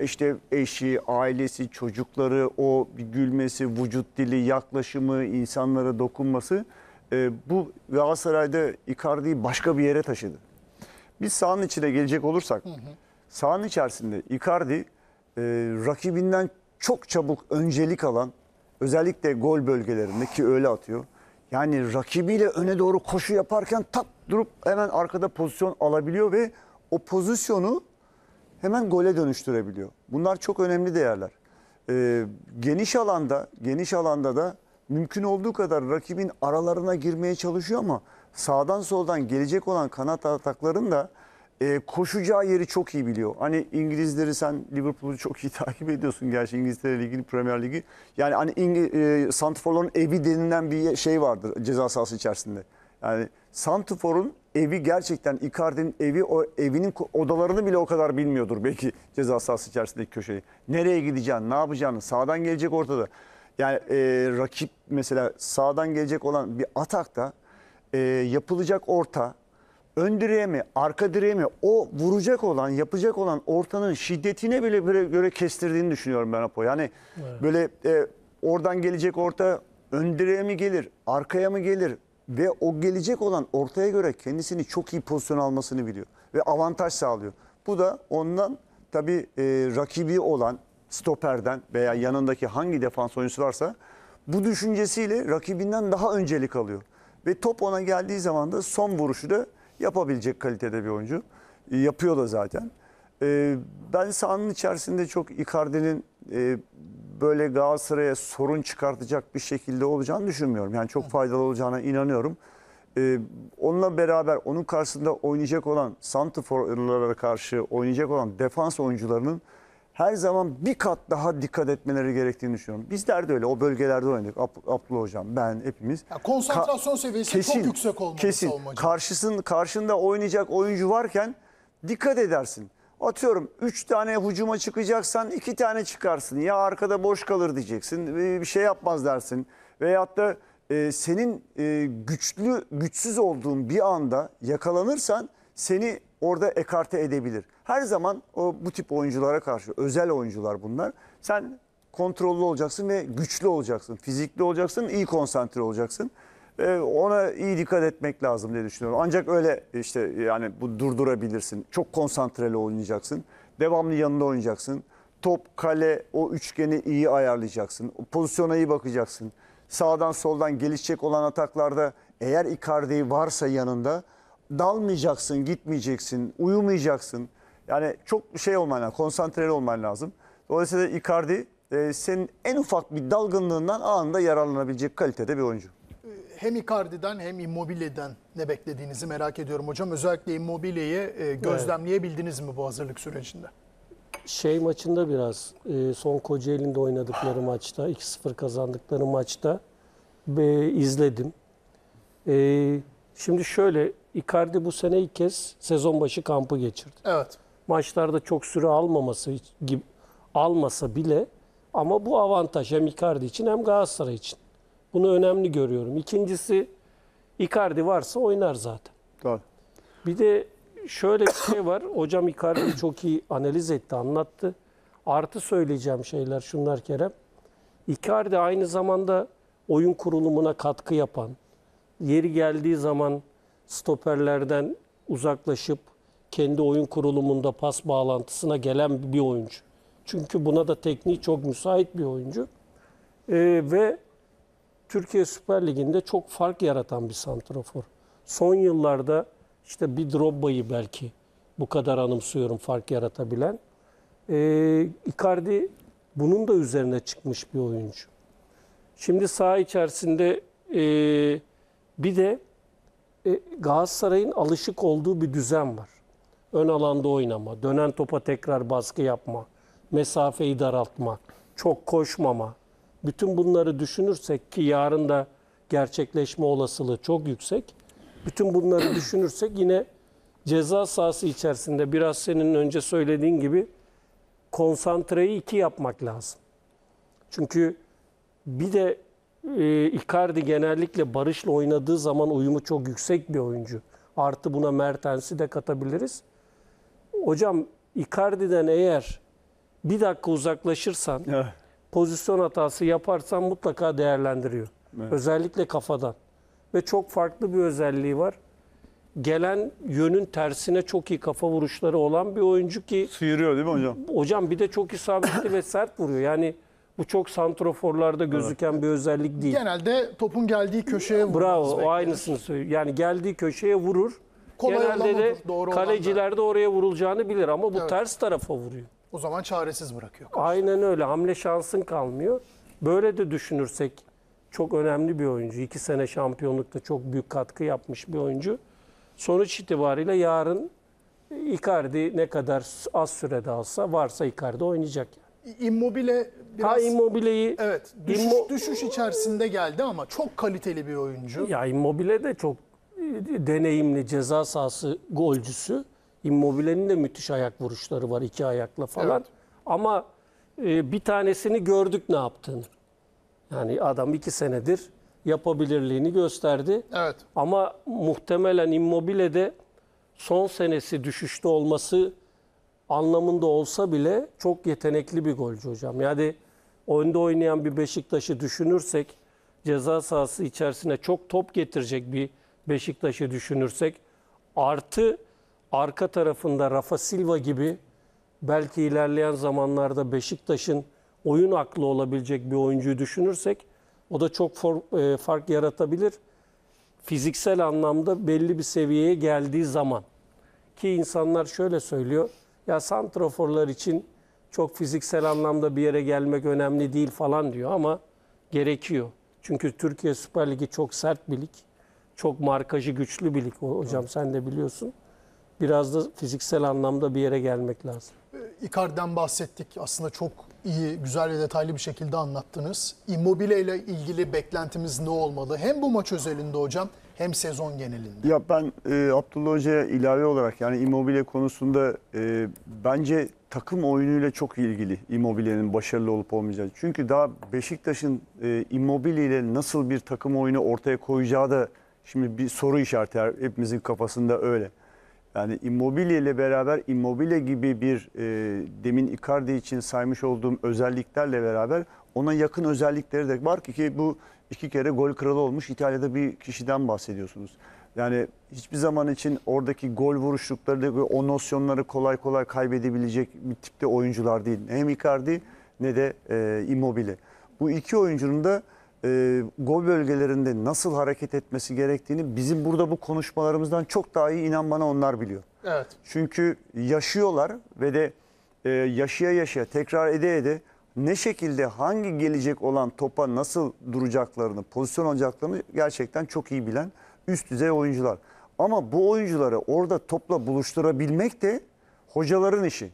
İşte eşi, ailesi, çocukları, o gülmesi, vücut dili, yaklaşımı, insanlara dokunması e, bu Galatasaray'da Icardi'yi başka bir yere taşıdı. Biz sahanın içine gelecek olursak sahanın içerisinde Icardi e, rakibinden çok çabuk öncelik alan Özellikle gol bölgelerinde ki öyle atıyor. Yani rakibiyle öne doğru koşu yaparken tak durup hemen arkada pozisyon alabiliyor ve o pozisyonu hemen gole dönüştürebiliyor. Bunlar çok önemli değerler. Ee, geniş alanda, geniş alanda da mümkün olduğu kadar rakibin aralarına girmeye çalışıyor ama sağdan soldan gelecek olan kanat atakların da e, koşacağı yeri çok iyi biliyor. Hani İngilizleri sen Liverpool'u çok iyi (laughs) takip ediyorsun gerçi İngiltere Ligi'ni, Premier Ligi. Yani hani İng e, evi denilen bir şey vardır ceza sahası içerisinde. Yani Santifor'un evi gerçekten Icardi'nin evi o evinin odalarını bile o kadar bilmiyordur belki (laughs) ceza sahası içerisindeki köşeyi. Nereye gideceğini, ne yapacağını, sağdan gelecek ortada. Yani e, rakip mesela sağdan gelecek olan bir atakta e, yapılacak orta, ön direğe mi, arka direğe mi o vuracak olan, yapacak olan ortanın şiddetine bile göre kestirdiğini düşünüyorum ben Apo. Yani evet. böyle e, oradan gelecek orta ön direğe mi gelir, arkaya mı gelir ve o gelecek olan ortaya göre kendisini çok iyi pozisyon almasını biliyor ve avantaj sağlıyor. Bu da ondan tabii e, rakibi olan stoperden veya yanındaki hangi defans oyuncusu varsa bu düşüncesiyle rakibinden daha öncelik alıyor. Ve top ona geldiği zaman da son vuruşu da Yapabilecek kalitede bir oyuncu. E, yapıyor da zaten. E, ben sahanın içerisinde çok Icardi'nin e, böyle Galatasaray'a sorun çıkartacak bir şekilde olacağını düşünmüyorum. Yani çok faydalı olacağına inanıyorum. E, onunla beraber onun karşısında oynayacak olan Santifor'lara karşı oynayacak olan defans oyuncularının her zaman bir kat daha dikkat etmeleri gerektiğini düşünüyorum. Bizler de öyle o bölgelerde oynadık. Ab- Abdullah Hocam, ben hepimiz. Ya konsantrasyon seviyesi kesin, çok yüksek olmalı kesin. savunmacı. Karşısın, karşında oynayacak oyuncu varken dikkat edersin. Atıyorum 3 tane hücuma çıkacaksan 2 tane çıkarsın. Ya arkada boş kalır diyeceksin. e, Bir şey yapmaz dersin. Veyahut da e, senin e, güçlü güçsüz olduğun bir anda yakalanırsan seni orada ekarte edebilir. Her zaman o bu tip oyunculara karşı özel oyuncular bunlar. Sen kontrollü olacaksın ve güçlü olacaksın. Fizikli olacaksın, iyi konsantre olacaksın. Ee, ona iyi dikkat etmek lazım diye düşünüyorum. Ancak öyle işte yani bu durdurabilirsin. Çok konsantreli oynayacaksın. Devamlı yanında oynayacaksın. Top, kale, o üçgeni iyi ayarlayacaksın. O pozisyona iyi bakacaksın. Sağdan soldan gelişecek olan ataklarda eğer Icardi varsa yanında dalmayacaksın, gitmeyeceksin, uyumayacaksın. Yani çok şey olman lazım, konsantreli olman lazım. Dolayısıyla Icardi e, senin en ufak bir dalgınlığından anında yararlanabilecek kalitede bir oyuncu. Hem Icardi'den hem Immobile'den ne beklediğinizi merak ediyorum hocam. Özellikle Immobile'yi e, gözlemleyebildiniz mi bu hazırlık sürecinde? Şey maçında biraz e, son Kocaeli'nde oynadıkları (laughs) maçta 2-0 kazandıkları maçta e, izledim. E, şimdi şöyle Icardi bu sene ilk kez sezon başı kampı geçirdi. Evet. Maçlarda çok süre almaması gibi almasa bile ama bu avantaj hem Icardi için hem Galatasaray için. Bunu önemli görüyorum. İkincisi Icardi varsa oynar zaten. Doğru. Bir de şöyle bir şey var. Hocam Icardi (clears throat) çok iyi analiz etti, anlattı. Artı söyleyeceğim şeyler şunlar Kerem. Icardi aynı zamanda oyun kurulumuna katkı yapan, yeri geldiği zaman stoperlerden uzaklaşıp kendi oyun kurulumunda pas bağlantısına gelen bir oyuncu. Çünkü buna da tekniği çok müsait bir oyuncu. Ee, ve Türkiye Süper Ligi'nde çok fark yaratan bir santrafor. Son yıllarda işte bir Drogba'yı belki bu kadar anımsıyorum fark yaratabilen. Ee, Icardi bunun da üzerine çıkmış bir oyuncu. Şimdi saha içerisinde e, bir de e, Galatasaray'ın alışık olduğu bir düzen var. Ön alanda oynama, dönen topa tekrar baskı yapma, mesafeyi daraltma, çok koşmama. Bütün bunları düşünürsek ki yarın da gerçekleşme olasılığı çok yüksek. Bütün bunları (clears throat) düşünürsek yine ceza sahası içerisinde biraz senin önce söylediğin gibi konsantreyi iki yapmak lazım. Çünkü bir de e, Icardi genellikle Barış'la oynadığı zaman uyumu çok yüksek bir oyuncu. Artı buna Mertens'i de katabiliriz. Hocam Icardi'den eğer bir dakika uzaklaşırsan, evet. pozisyon hatası yaparsan mutlaka değerlendiriyor. Evet. Özellikle kafadan. Ve çok farklı bir özelliği var. Gelen yönün tersine çok iyi kafa vuruşları olan bir oyuncu ki... Sıyırıyor değil mi hocam? Hocam bir de çok isabetli ve sert vuruyor. Yani bu çok santroforlarda gözüken bir özellik değil. Genelde topun geldiği köşeye vurur. Bravo, o aynısını söylüyor. Yani geldiği köşeye vurur. Kolay Genelde de doğru kaleciler de oraya vurulacağını bilir ama bu Evet. ters tarafa vuruyor. O zaman çaresiz bırakıyor. Aynen öyle. Hamle şansın kalmıyor. Böyle de düşünürsek çok önemli bir oyuncu. İki sene şampiyonlukta çok büyük katkı yapmış bir oyuncu. Sonuç itibariyle yarın Icardi ne kadar az sürede alsa varsa Icardi oynayacak. Immobile biraz... Ha Immobile'yi... Evet, düşüş, immo... düşüş içerisinde geldi ama çok kaliteli bir oyuncu. Ya Immobile de çok e, deneyimli ceza sahası golcüsü. Immobile'nin de müthiş ayak vuruşları var iki ayakla falan. Evet. Ama e, bir tanesini gördük ne yaptığını. Yani adam iki senedir yapabilirliğini gösterdi. Evet. Ama muhtemelen Immobile de son senesi düşüşte olması anlamında olsa bile çok yetenekli bir golcü hocam. Yani oyunda oynayan bir Beşiktaş'ı düşünürsek, ceza sahası içerisine çok top getirecek bir Beşiktaş'ı düşünürsek, artı arka tarafında Rafa Silva gibi belki ilerleyen zamanlarda Beşiktaş'ın oyun aklı olabilecek bir oyuncuyu düşünürsek, o da çok for, e, fark yaratabilir. Fiziksel anlamda belli bir seviyeye geldiği zaman ki insanlar şöyle söylüyor. Ya santraforlar için çok fiziksel anlamda bir yere gelmek önemli değil falan diyor ama gerekiyor. Çünkü Türkiye Süper Ligi çok sert bir lig. Çok markajı güçlü bir lig hocam sen de biliyorsun. Biraz da fiziksel anlamda bir yere gelmek lazım. Ee, Icardi'den bahsettik. Aslında çok iyi, güzel ve detaylı bir şekilde anlattınız. Immobile ile ilgili beklentimiz ne olmalı? Hem bu maç özelinde hocam hem sezon genelinde. Ya ben e, Abdullah Hoca'ya ilave olarak yani Immobile konusunda e, bence takım oyunuyla çok ilgili Immobile'nin başarılı olup olmayacağı. Çünkü daha Beşiktaş'ın e, Immobile ile nasıl bir takım oyunu ortaya koyacağı da şimdi bir soru işareti hepimizin kafasında öyle. Yani Immobile ile beraber Immobile gibi bir e, demin Icardi için saymış olduğum özelliklerle beraber ona yakın özellikleri de var ki, ki bu iki kere gol kralı olmuş İtalya'da bir kişiden bahsediyorsunuz. Yani hiçbir zaman için oradaki gol vuruşlukları ve o nosyonları kolay kolay kaybedebilecek bir tipte oyuncular değil. Hem Icardi ne de e, Immobile. Bu iki oyuncunun da e, gol bölgelerinde nasıl hareket etmesi gerektiğini bizim burada bu konuşmalarımızdan çok daha iyi inan bana onlar biliyor. Evet. Çünkü yaşıyorlar ve de e, yaşaya yaşaya tekrar ede ede ne şekilde hangi gelecek olan topa nasıl duracaklarını, pozisyon alacaklarını gerçekten çok iyi bilen üst düzey oyuncular. Ama bu oyuncuları orada topla buluşturabilmek de hocaların işi.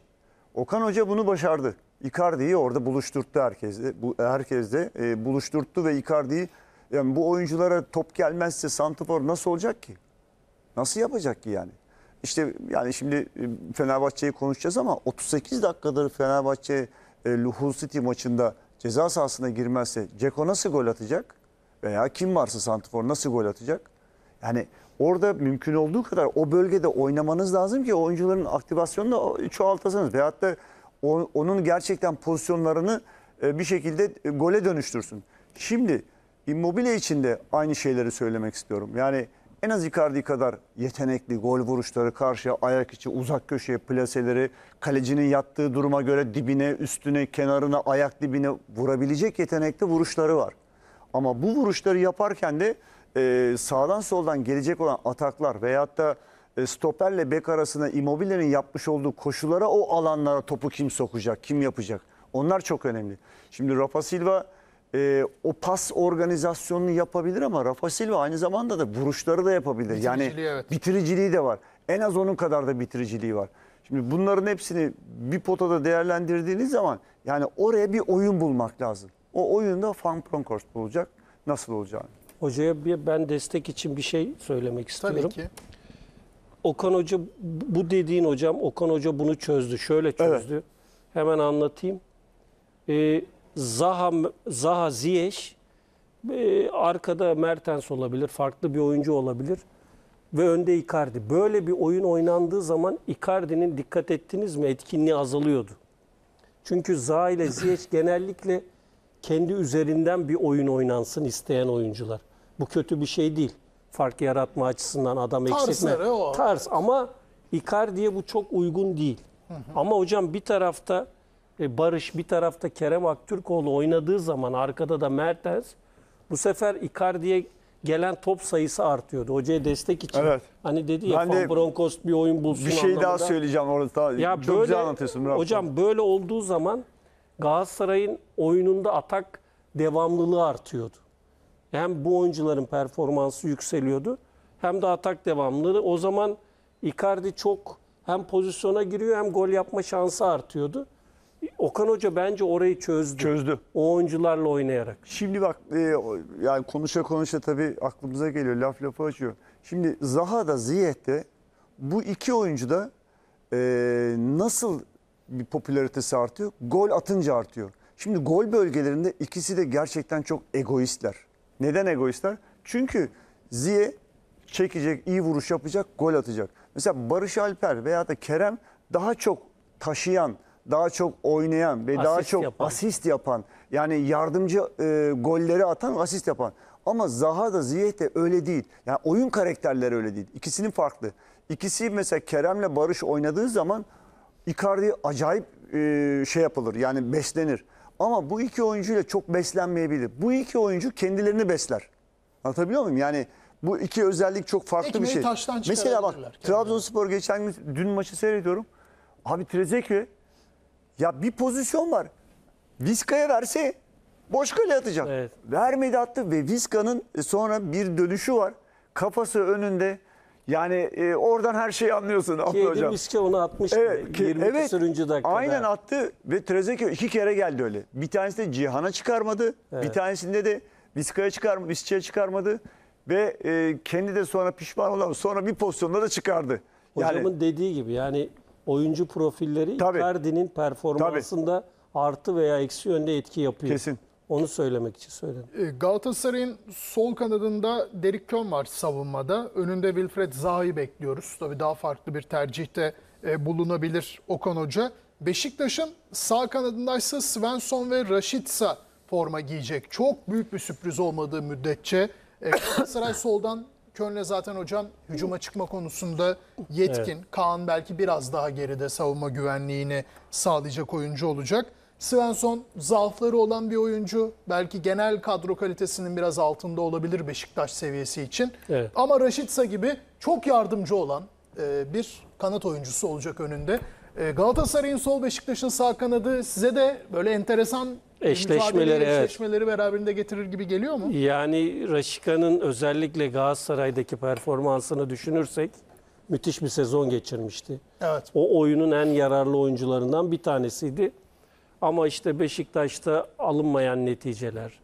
Okan Hoca bunu başardı. Icardi'yi orada buluşturttu herkesle. Bu herkesle e, buluşturttu ve Icardi'yi yani bu oyunculara top gelmezse santrafor nasıl olacak ki? Nasıl yapacak ki yani? İşte yani şimdi e, Fenerbahçe'yi konuşacağız ama 38 dakikadır Fenerbahçe e, Hull City maçında ceza sahasına girmezse Ceko nasıl gol atacak? Veya kim varsa Santifor nasıl gol atacak? Yani orada mümkün olduğu kadar o bölgede oynamanız lazım ki oyuncuların aktivasyonunu çoğaltasınız. Veyahut da o, onun gerçekten pozisyonlarını e, bir şekilde e, gole dönüştürsün. Şimdi Immobile için de aynı şeyleri söylemek istiyorum. Yani en az Icardi kadar yetenekli gol vuruşları karşıya, ayak içi, uzak köşeye plaseleri, kalecinin yattığı duruma göre dibine, üstüne, kenarına, ayak dibine vurabilecek yetenekli vuruşları var. Ama bu vuruşları yaparken de e, sağdan soldan gelecek olan ataklar veyahut da e, stoperle bek arasında Immobile'nin yapmış olduğu koşullara o alanlara topu kim sokacak, kim yapacak? Onlar çok önemli. Şimdi Rafa Silva e, o pas organizasyonunu yapabilir ama Rafa Silva aynı zamanda da vuruşları da yapabilir. yani Bitiriciliği, evet. bitiriciliği de var. En az onun kadar da bitiriciliği var. Şimdi bunların hepsini bir potada değerlendirdiğiniz zaman yani oraya bir oyun bulmak lazım. O oyunda fan Bronckhorst bulacak nasıl olacağını. Hocaya bir ben destek için bir şey söylemek istiyorum. Tabii ki. Okan Hoca bu dediğin hocam Okan Hoca bunu çözdü. Şöyle çözdü. Hemen anlatayım. Ee, Zaha, Zaha Ziyech, e, arkada Mertens olabilir, farklı bir oyuncu olabilir ve önde Icardi. Böyle bir oyun oynandığı zaman Icardi'nin dikkat ettiniz mi etkinliği azalıyordu. Çünkü Zaha ile Ziyech (clears throat) genellikle kendi üzerinden bir oyun oynansın isteyen oyuncular. Bu kötü bir şey değil. Fark yaratma açısından adam eksiltme. Tarzları o. Tarz ama Icardi'ye bu çok uygun değil. Hı hı. Ama hocam bir tarafta e, Barış bir tarafta Kerem Aktürkoğlu oynadığı zaman arkada da Mertens bu sefer Icardi'ye gelen top sayısı artıyordu. Hocaya destek için. Evet. Hani dedi ya ben Broncos bir oyun bulsun Bir şey anlamında. daha söyleyeceğim orada. Ya Çok böyle, güzel anlatıyorsun. Bravo. Hocam böyle olduğu zaman Galatasaray'ın oyununda atak devamlılığı artıyordu. Hem bu oyuncuların performansı yükseliyordu hem de atak devamlılığı. O zaman Icardi çok hem pozisyona giriyor hem gol yapma şansı artıyordu. Okan Hoca bence orayı çözdü. Çözdü. O oyuncularla oynayarak. Şimdi bak e, yani konuşa konuşa tabii aklımıza geliyor. Laf lafı açıyor. Şimdi Zaha da Zaha'da, de bu iki oyuncu da e, nasıl bir popülaritesi artıyor? Gol atınca artıyor. Şimdi gol bölgelerinde ikisi de gerçekten çok egoistler. Neden egoistler? Çünkü Ziye çekecek, iyi vuruş yapacak, gol atacak. Mesela Barış Alper veya da Kerem daha çok taşıyan, daha çok oynayan ve asist daha çok yapan. asist yapan yani yardımcı e, golleri atan asist yapan. Ama Zaha da Ziyeh de öyle değil. Yani oyun karakterleri öyle değil. İkisinin farklı. İkisi mesela Kerem'le Barış oynadığı zaman Icardi acayip e, şey yapılır yani beslenir. Ama bu iki oyuncuyla çok beslenmeyebilir. Bu iki oyuncu kendilerini besler. Anlatabiliyor muyum? Yani bu iki özellik çok farklı Ekmeği bir şey. Mesela bak Trabzonspor geçen gün dün maçı seyrediyorum. Abi Trezeguet ya bir pozisyon var. Vizca'ya verse boş kale atacak. Evet. Vermedi attı ve Vizca'nın e, sonra bir dönüşü var. Kafası önünde. Yani e, oradan her şeyi anlıyorsun Abdullah (laughs) Hocam. Ki Vizca onu atmış. Evet, ki, 20 evet, dakikada. Aynen attı ve Trezeke iki kere geldi öyle. Bir tanesinde Cihan'a çıkarmadı. Evet. Bir tanesinde de Vizca'ya çıkarmadı. Vizca'ya çıkarmadı. Ve e, kendi de sonra pişman olan sonra bir pozisyonda da çıkardı. Yani, dediği gibi yani oyuncu profilleri Tabii. Icardi'nin performansında artı veya eksi yönde etki yapıyor. Kesin. Onu söylemek için söyledim. E, Galatasaray'ın sol kanadında Derek Kön var savunmada. Önünde Wilfred Zaha'yı bekliyoruz. Tabii daha farklı bir tercihte e, bulunabilir Okan Hoca. Beşiktaş'ın sağ kanadındaysa Svensson ve Raşitsa forma giyecek. Çok büyük bir sürpriz olmadığı müddetçe e, Galatasaray (laughs) soldan Köln'le zaten hocam hücuma çıkma konusunda yetkin. Evet. Kaan belki biraz daha geride savunma güvenliğini sağlayacak oyuncu olacak. Svensson zaafları olan bir oyuncu. Belki genel kadro kalitesinin biraz altında olabilir Beşiktaş seviyesi için. Evet. Ama Raşitsa gibi çok yardımcı olan e, bir kanat oyuncusu olacak önünde. E, Galatasaray'ın sol Beşiktaş'ın sağ kanadı size de böyle enteresan eşleşmeleri, evet. eşleşmeleri beraberinde getirir gibi geliyor mu? Yani Raşika'nın özellikle Galatasaray'daki performansını düşünürsek müthiş bir sezon geçirmişti. Evet. O oyunun en yararlı oyuncularından bir tanesiydi. Ama işte Beşiktaş'ta alınmayan neticeler,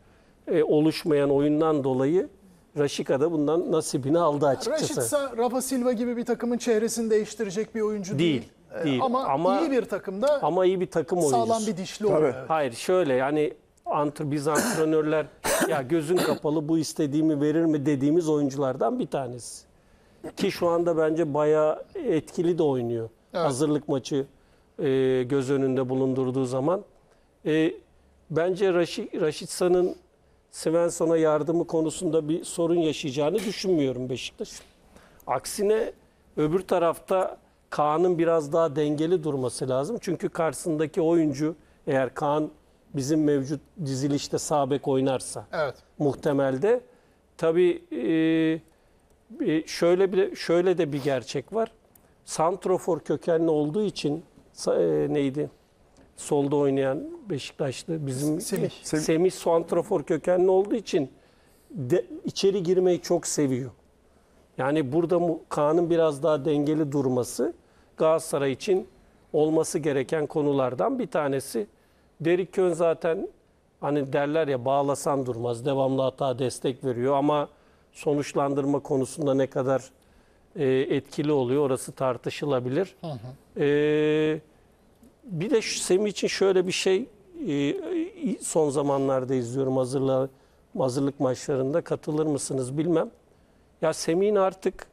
e, oluşmayan oyundan dolayı Raşika da bundan nasibini aldı açıkçası. Raşitsa Rafa Silva gibi bir takımın çehresini değiştirecek bir oyuncu değil. değil. Ee, değil. Ama, ama iyi bir takımda ama iyi bir takım oyuncusu. Sağlam bir dişli oluyor. Evet. Hayır şöyle yani antr biz antrenörler (laughs) ya gözün kapalı bu istediğimi verir mi dediğimiz oyunculardan bir tanesi. Ki şu anda bence bayağı etkili de oynuyor. Evet. Hazırlık maçı e, göz önünde bulundurduğu zaman. E, bence Raşi, Raşitsa'nın Svensson'a yardımı konusunda bir sorun yaşayacağını düşünmüyorum Beşiktaş. Aksine öbür tarafta Kaan'ın biraz daha dengeli durması lazım. Çünkü karşısındaki oyuncu eğer Kaan bizim mevcut dizilişte sabek oynarsa evet. muhtemelde tabii e, e, şöyle bir şöyle de bir gerçek var. Santrofor kökenli olduğu için e, neydi? Solda oynayan Beşiktaşlı bizim Semih, Semih, Semih Santrofor kökenli olduğu için de, içeri girmeyi çok seviyor. Yani burada Kaan'ın biraz daha dengeli durması Galatasaray için olması gereken konulardan bir tanesi. Derik Kön zaten hani derler ya bağlasan durmaz. Devamlı hata destek veriyor ama sonuçlandırma konusunda ne kadar e, etkili oluyor orası tartışılabilir. Hı hı. E, bir de Semih için şöyle bir şey e, son zamanlarda izliyorum hazırla, hazırlık maçlarında katılır mısınız bilmem. Ya Semih'in artık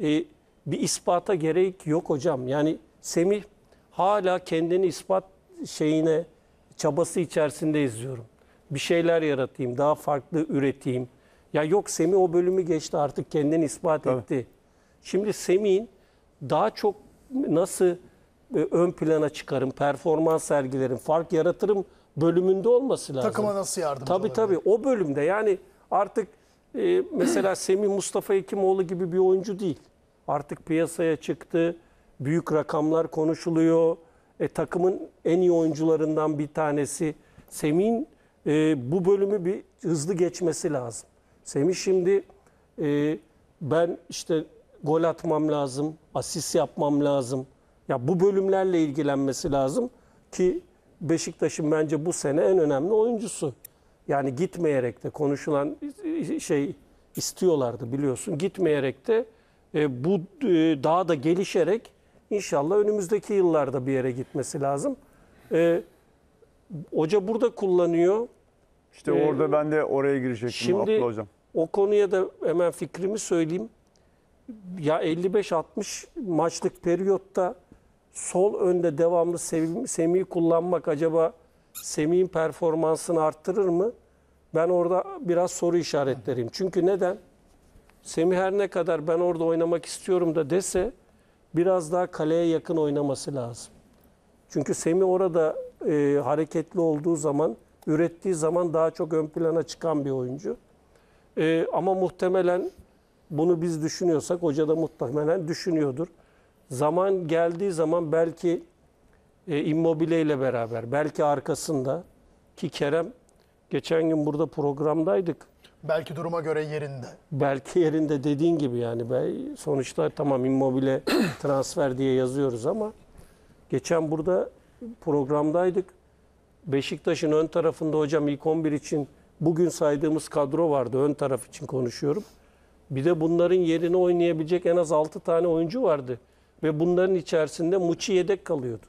e, bir ispata gerek yok hocam. Yani Semih hala kendini ispat şeyine çabası içerisinde izliyorum. Bir şeyler yaratayım, daha farklı üreteyim. Ya yok Semih o bölümü geçti artık kendini ispat Tabii. etti. Şimdi Semih'in daha çok nasıl e, ön plana çıkarım, performans sergilerim, fark yaratırım bölümünde olması lazım. Takıma nasıl yardım Tabii olabilir? tabii o bölümde yani artık e, mesela Semih Mustafa Hekimoğlu gibi bir oyuncu değil. Artık piyasaya çıktı. Büyük rakamlar konuşuluyor. E, takımın en iyi oyuncularından bir tanesi. Semih'in e, bu bölümü bir hızlı geçmesi lazım. Semih şimdi e, ben işte gol atmam lazım, asist yapmam lazım. Ya bu bölümlerle ilgilenmesi lazım ki Beşiktaş'ın bence bu sene en önemli oyuncusu. Yani gitmeyerek de konuşulan şey istiyorlardı biliyorsun. Gitmeyerek de e, bu e, daha da gelişerek inşallah önümüzdeki yıllarda bir yere gitmesi lazım. E, hoca burada kullanıyor. İşte ee, orada ben de oraya girecektim şimdi, Abdullah Hocam. O konuya da hemen fikrimi söyleyeyim. Ya 55-60 maçlık periyotta sol önde devamlı Semih'i kullanmak acaba Semih'in performansını arttırır mı? Ben orada biraz soru işaretlerim. Çünkü neden? Semih her ne kadar ben orada oynamak istiyorum da dese biraz daha kaleye yakın oynaması lazım. Çünkü Semih orada e, hareketli olduğu zaman, ürettiği zaman daha çok ön plana çıkan bir oyuncu. E, ama muhtemelen bunu biz düşünüyorsak hoca da muhtemelen düşünüyordur. Zaman geldiği zaman belki e, Immobile ile beraber belki arkasında ki Kerem geçen gün burada programdaydık. Belki duruma göre yerinde. Belki yerinde dediğin gibi yani ben sonuçta tamam Immobile (clears throat) transfer diye yazıyoruz ama geçen burada programdaydık. Beşiktaş'ın ön tarafında hocam ilk 11 için bugün saydığımız kadro vardı. Ön taraf için konuşuyorum. Bir de bunların yerine oynayabilecek en az 6 tane oyuncu vardı. Ve bunların içerisinde Muçi yedek kalıyordu.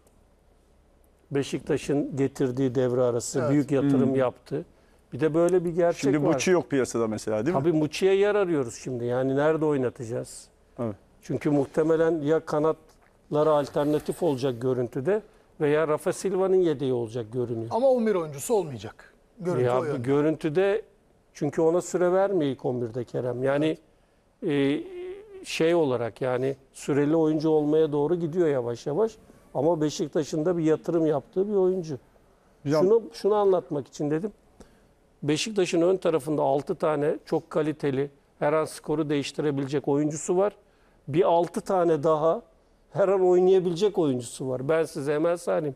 Beşiktaş'ın getirdiği devre arası Evet. büyük yatırım hmm. yaptı. Bir de böyle bir gerçek Şimdi var. Muçi yok piyasada mesela değil mi? Tabii Muçi'ye yer arıyoruz şimdi. Yani nerede oynatacağız? Evet. Çünkü muhtemelen ya kanatlara alternatif olacak görüntüde veya Rafa Silva'nın yedeği olacak görünüyor. Ama 11 oyuncusu olmayacak. Görüntü ya, bu görüntüde çünkü ona süre vermiyor ilk 11'de Kerem. Yani e, şey olarak yani süreli oyuncu olmaya doğru gidiyor yavaş yavaş. Ama Beşiktaş'ın da bir yatırım yaptığı bir oyuncu. Ya. Şunu, şunu anlatmak için dedim. Beşiktaş'ın ön tarafında 6 tane çok kaliteli, her an skoru değiştirebilecek oyuncusu var. Bir 6 tane daha her an oynayabilecek oyuncusu var. Ben size hemen sayayım.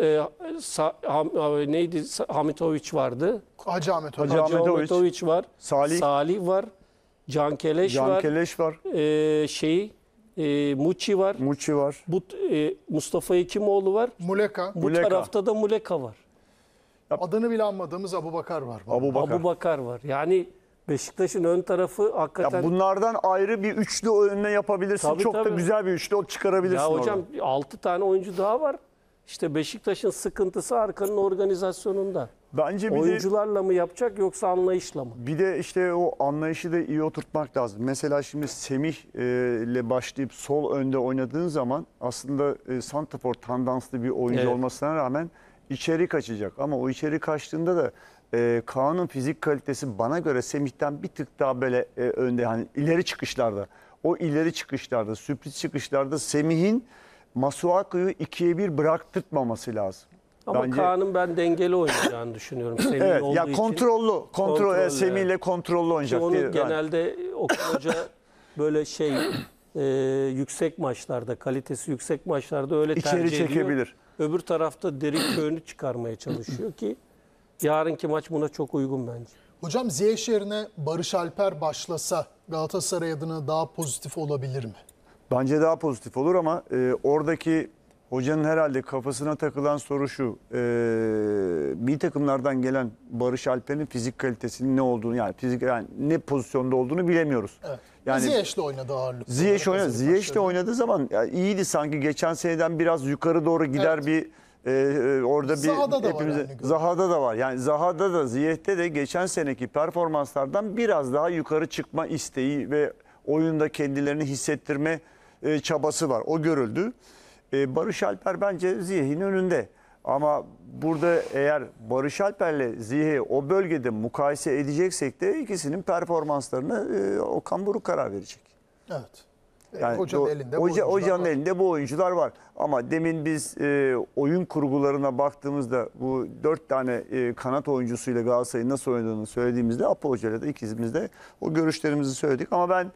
E, sa, ham, e, neydi? Hamitoviç vardı. Hacı Ahmetoviç. Hacı Ahmetoviç. var. Salih. Salih var. Cankeleş Can var. Cankeleş var. E, şeyi e, Muçi var. Muçi var. Bu, e, Mustafa Hekimoğlu var. Muleka. Bu Muleka. tarafta da Muleka var. Adını bile anmadığımız Abu Bakar var. Abu Bakar. Abu Bakar var. Yani Beşiktaş'ın ön tarafı hakikaten... Ya bunlardan ayrı bir üçlü önüne yapabilirsin. Tabii, Çok tabii. da güzel bir üçlü çıkarabilirsin Ya hocam orada. 6 tane oyuncu daha var. İşte Beşiktaş'ın sıkıntısı arkanın organizasyonunda. Bence bir oyuncularla de, mı yapacak yoksa anlayışla mı? Bir de işte o anlayışı da iyi oturtmak lazım. Mesela şimdi Semih e, ile başlayıp sol önde oynadığın zaman aslında e, Santafor tandanslı bir oyuncu evet. olmasına rağmen içeri kaçacak. Ama o içeri kaçtığında da e, Kaan'ın fizik kalitesi bana göre Semih'ten bir tık daha böyle e, önde. Hani ileri çıkışlarda, o ileri çıkışlarda, sürpriz çıkışlarda Semih'in Masuaku'yu ikiye bir bıraktırtmaması lazım. Ama Bence... Kaan'ın ben dengeli oynayacağını düşünüyorum. (clears throat) Semih evet, olduğu ya kontrollü, için, kontrol, e, kontrol Semih ile kontrollü oynayacak. Onu diye, genelde ben... (clears throat) Okan Hoca böyle şey e, yüksek maçlarda, kalitesi yüksek maçlarda öyle İçeri tercih ediyor. Öbür tarafta derin köğünü çıkarmaya çalışıyor ki yarınki maç buna çok uygun bence. Hocam Ziyech yerine Barış Alper başlasa Galatasaray adına daha pozitif olabilir mi? Bence daha pozitif olur ama e, oradaki Hocanın herhalde kafasına takılan soru şu. E, bir takımlardan gelen Barış Alper'in fizik kalitesinin ne olduğunu yani fizik yani ne pozisyonda olduğunu bilemiyoruz. Evet. Yani Ziyech'le oynadı ağırlıklı. Ziyech oynadı. Ziyech'le oynadığı zaman yani iyiydi sanki geçen seneden biraz yukarı doğru gider evet. bir e, ee, orada Zaha'da da hepimize, var yani Zaha'da da var. Yani Zaha'da da Ziyeh'te de geçen seneki performanslardan biraz daha yukarı çıkma isteği ve oyunda kendilerini hissettirme e, çabası var. O görüldü. Ee, Barış Alper bence Ziyeh'in önünde. Ama burada eğer Barış Alper'le Ziyeh'i o bölgede mukayese edeceksek de ikisinin performanslarını e, Okan Buruk karar verecek. Evet. E, yani hocanın, do, elinde, hoca, bu hocanın elinde bu oyuncular var. Ama demin biz e, oyun kurgularına baktığımızda bu dört tane e, kanat oyuncusuyla Galatasaray'ın nasıl oynadığını söylediğimizde Apo Hoca'yla da ikimiz de o görüşlerimizi söyledik. Ama ben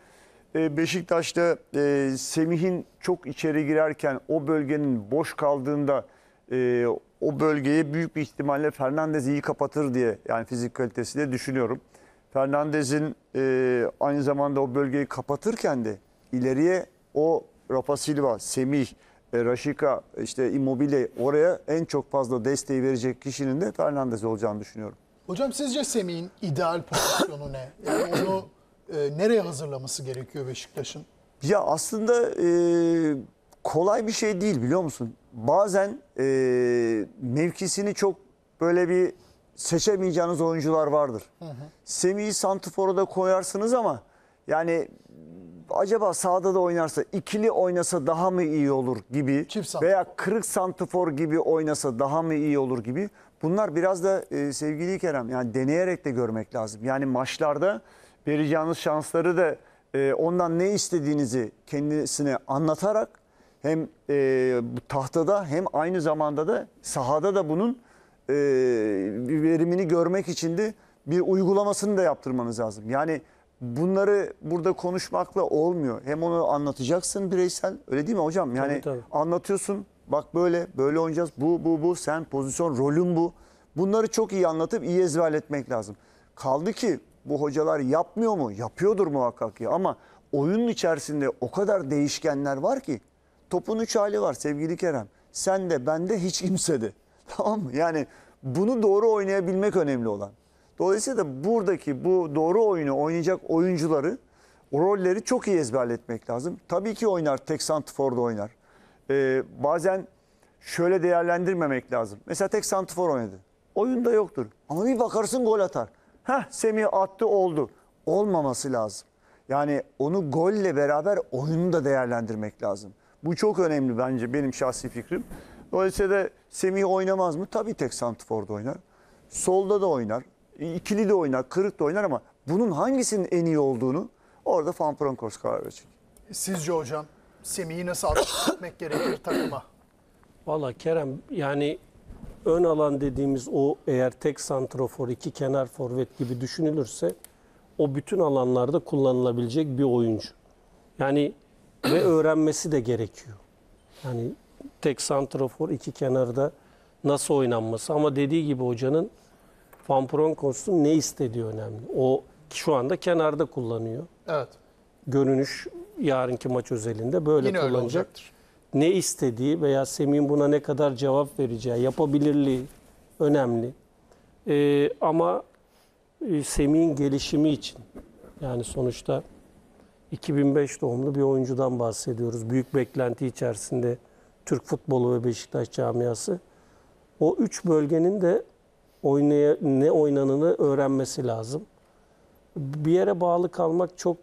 e, Beşiktaş'ta e, Semih'in çok içeri girerken o bölgenin boş kaldığında e, o bölgeye büyük bir ihtimalle Fernandez iyi kapatır diye yani fizik kalitesi de düşünüyorum. Fernandez'in e, aynı zamanda o bölgeyi kapatırken de ileriye o Rafa Silva, Semih, e, Raşika, işte Immobile oraya en çok fazla desteği verecek kişinin de Fernandez olacağını düşünüyorum. Hocam sizce Semih'in ideal pozisyonu ne? Yani onu e, nereye hazırlaması gerekiyor Beşiktaş'ın? Ya aslında e, kolay bir şey değil biliyor musun? Bazen e, mevkisini çok böyle bir seçemeyeceğiniz oyuncular vardır. Hı hı. Semih'i Santifor'a da koyarsınız ama yani acaba sağda da oynarsa ikili oynasa daha mı iyi olur gibi veya kırık santifor gibi oynasa daha mı iyi olur gibi bunlar biraz da e, sevgili Kerem yani deneyerek de görmek lazım. Yani maçlarda vereceğiniz şansları da e, ondan ne istediğinizi kendisine anlatarak hem e, tahtada hem aynı zamanda da sahada da bunun e, verimini görmek için de bir uygulamasını da yaptırmanız lazım. Yani bunları burada konuşmakla olmuyor. Hem onu anlatacaksın bireysel öyle değil mi hocam? Yani tabii, tabii. anlatıyorsun bak böyle böyle oynayacağız bu bu bu sen pozisyon rolün bu. Bunları çok iyi anlatıp iyi ezberletmek lazım. Kaldı ki bu hocalar yapmıyor mu? Yapıyordur muhakkak ki ama oyunun içerisinde o kadar değişkenler var ki topun üç hali var sevgili Kerem. Sen de ben de hiç kimse de. (laughs) Tamam mı? Yani bunu doğru oynayabilmek önemli olan. Dolayısıyla buradaki bu doğru oyunu oynayacak oyuncuları rolleri çok iyi ezberletmek lazım. Tabii ki oynar. Tek santiforda oynar. Ee, bazen şöyle değerlendirmemek lazım. Mesela tek santifor oynadı. Oyunda yoktur. Ama bir bakarsın gol atar. Heh Semih attı oldu. Olmaması lazım. Yani onu golle beraber oyunu da değerlendirmek lazım. Bu çok önemli bence benim şahsi fikrim. Dolayısıyla da Semih oynamaz mı? Tabii tek santiforda oynar. Solda da oynar. İkili de oynar. Kırık da oynar ama bunun hangisinin en iyi olduğunu orada Van Bronckhorst karar verecek. E, sizce hocam Semih'i nasıl atmak gerekir takıma? Valla Kerem yani ön alan dediğimiz o eğer tek santrofor, iki kenar forvet gibi düşünülürse o bütün alanlarda kullanılabilecek bir oyuncu. Yani ve öğrenmesi de gerekiyor. Yani tek santrofor iki kenarda nasıl oynanması. Ama dediği gibi hocanın Van Pronkos'un ne istediği önemli. O şu anda kenarda kullanıyor. Evet. Görünüş yarınki maç özelinde böyle Yine kullanacak. Öyle ne istediği veya Semih'in buna ne kadar cevap vereceği, yapabilirliği önemli. Ee, ama e, Semih'in gelişimi için yani sonuçta 2005 doğumlu bir oyuncudan bahsediyoruz. Büyük beklenti içerisinde Türk futbolu ve Beşiktaş camiası. O üç bölgenin de oynaya, ne oynanını öğrenmesi lazım. Bir yere bağlı kalmak çok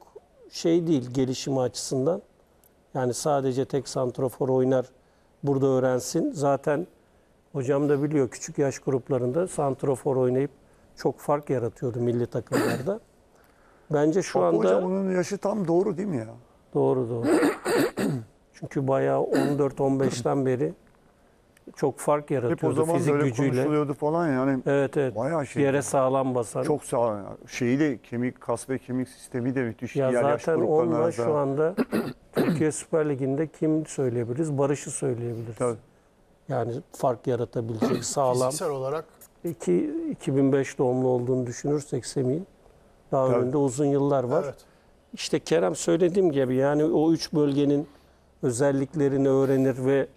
şey değil gelişimi açısından. Yani sadece tek santrofor oynar burada öğrensin. Zaten hocam da biliyor küçük yaş gruplarında santrofor oynayıp çok fark yaratıyordu milli takımlarda. Bence şu Bak, anda... Hocam onun yaşı tam doğru değil mi ya? Doğru doğru. (clears throat) Çünkü bayağı 14-15'ten beri çok fark yaratıyordu Hep o zaman fizik gücüyle. konuşuluyordu falan yani. Evet evet. Bayağı şey. Yere sağlam basar. Çok sağlam. Şeyi de kemik, kas ve kemik sistemi de müthiş. Ya Diğer zaten onunla arada. şu anda (clears throat) Türkiye Süper Ligi'nde kim söyleyebiliriz? Barış'ı söyleyebiliriz. Tabii. Yani fark yaratabilecek (clears throat) sağlam. Fiziksel olarak. İki, 2005 doğumlu olduğunu düşünürsek Semih'in daha Tabii. önünde uzun yıllar var. Evet. İşte Kerem söylediğim gibi yani o üç bölgenin özelliklerini öğrenir ve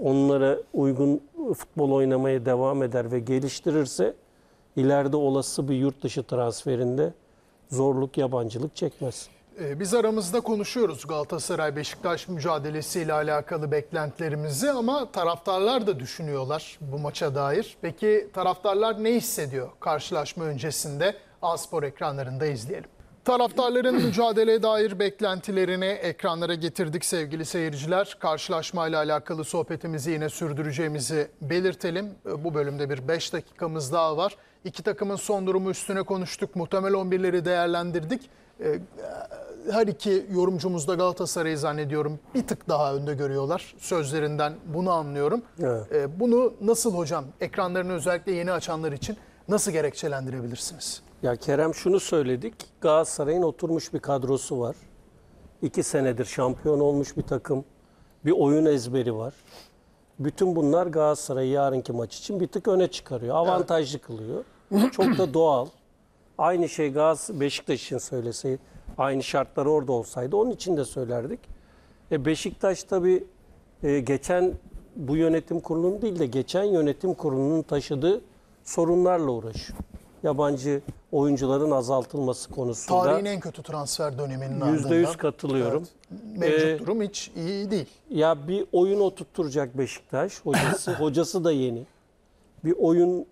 onlara uygun futbol oynamaya devam eder ve geliştirirse ileride olası bir yurt dışı transferinde zorluk, yabancılık çekmez. Ee, biz aramızda konuşuyoruz Galatasaray Beşiktaş mücadelesi ile alakalı beklentilerimizi ama taraftarlar da düşünüyorlar bu maça dair. Peki taraftarlar ne hissediyor karşılaşma öncesinde? Aspor ekranlarında izleyelim. Taraftarların mücadeleye dair beklentilerini ekranlara getirdik sevgili seyirciler. Karşılaşmayla alakalı sohbetimizi yine sürdüreceğimizi belirtelim. Bu bölümde bir 5 dakikamız daha var. İki takımın son durumu üstüne konuştuk. Muhtemel 11'leri değerlendirdik. Ee, her iki yorumcumuz da Galatasaray'ı zannediyorum bir tık daha önde görüyorlar. Sözlerinden bunu anlıyorum. Evet. Ee, bunu nasıl hocam ekranlarını özellikle yeni açanlar için nasıl gerekçelendirebilirsiniz? Ya Kerem şunu söyledik. Galatasaray'ın oturmuş bir kadrosu var. İki senedir şampiyon olmuş bir takım. Bir oyun ezberi var. Bütün bunlar Galatasaray'ı yarınki maç için bir tık öne çıkarıyor. Avantajlı kılıyor. Çok da doğal. Aynı şey Gaz Beşiktaş için söyleseydi. Aynı şartlar orada olsaydı onun için de söylerdik. E Beşiktaş tabii e, geçen bu yönetim kurulunun değil de geçen yönetim kurulunun taşıdığı sorunlarla uğraşıyor. Yabancı oyuncuların azaltılması konusunda Tarihin en kötü transfer döneminin ardından. %100 katılıyorum. Evet, mevcut Ee, durum hiç iyi değil. Ya bir oyun oturtturacak Beşiktaş hocası. (laughs) hocası da yeni. Bir oyun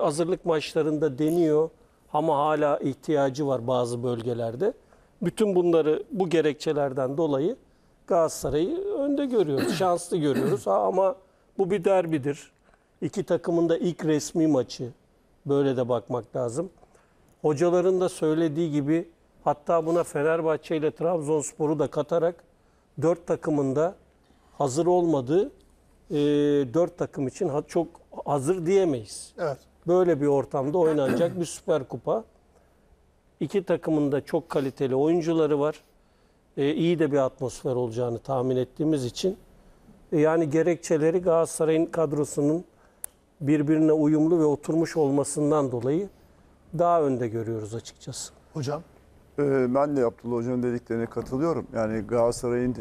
hazırlık maçlarında deniyor ama hala ihtiyacı var bazı bölgelerde. Bütün bunları bu gerekçelerden dolayı Galatasaray'ı önde görüyoruz. (coughs) Şanslı görüyoruz Ha, ama bu bir derbidir. İki takımın da ilk resmi maçı. Böyle de bakmak lazım. Hocaların da söylediği gibi hatta buna Fenerbahçe ile Trabzonspor'u da katarak dört takımında hazır olmadığı e, dört takım için çok hazır diyemeyiz. Evet. Böyle bir ortamda oynanacak bir Süper Kupa. İki takımın da çok kaliteli oyuncuları var. E, iyi de bir atmosfer olacağını tahmin ettiğimiz için e, yani gerekçeleri Galatasaray'ın kadrosunun birbirine uyumlu ve oturmuş olmasından dolayı daha önde görüyoruz açıkçası. Hocam? Ee, ben de Abdullah Hoca'nın dediklerine katılıyorum. Yani Galatasaray'ın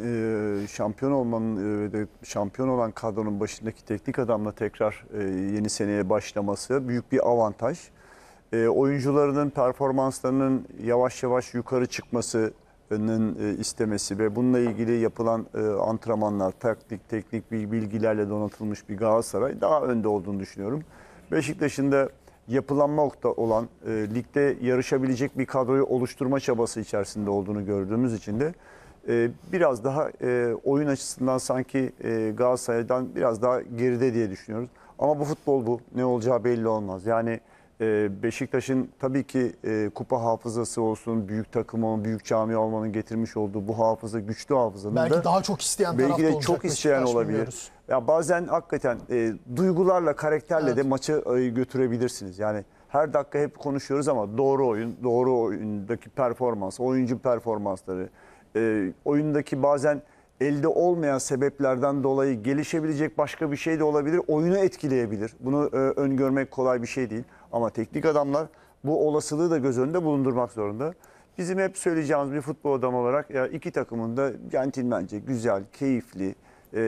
e, şampiyon olmanın e, şampiyon olan kadronun başındaki teknik adamla tekrar e, yeni seneye başlaması büyük bir avantaj. E, oyuncularının performanslarının yavaş yavaş yukarı çıkmasının e, istemesi ve bununla ilgili yapılan e, antrenmanlar, taktik, teknik bilgilerle donatılmış bir Galatasaray daha önde olduğunu düşünüyorum. Beşiktaş'ın da yapılanmakta olan e, ligde yarışabilecek bir kadroyu oluşturma çabası içerisinde olduğunu gördüğümüz için de e, biraz daha e, oyun açısından sanki e, Galatasaray'dan biraz daha geride diye düşünüyoruz. Ama bu futbol bu. Ne olacağı belli olmaz. Yani e, Beşiktaş'ın tabii ki e, kupa hafızası olsun, büyük takım olmanın, büyük cami olmanın getirmiş olduğu bu hafıza güçlü hafızanın belki da, daha çok isteyen belki de çok isteyen Beşiktaş olabilir. Bilmiyoruz. Ya bazen hakikaten e, duygularla, karakterle evet. de maçı e, götürebilirsiniz. Yani her dakika hep konuşuyoruz ama doğru oyun, doğru oyundaki performans, oyuncu performansları, e, oyundaki bazen elde olmayan sebeplerden dolayı gelişebilecek başka bir şey de olabilir. Oyunu etkileyebilir. Bunu e, öngörmek kolay bir şey değil. Ama teknik adamlar bu olasılığı da göz önünde bulundurmak zorunda. Bizim hep söyleyeceğimiz bir futbol adamı olarak ya iki takımın da centilmence, güzel, keyifli, e,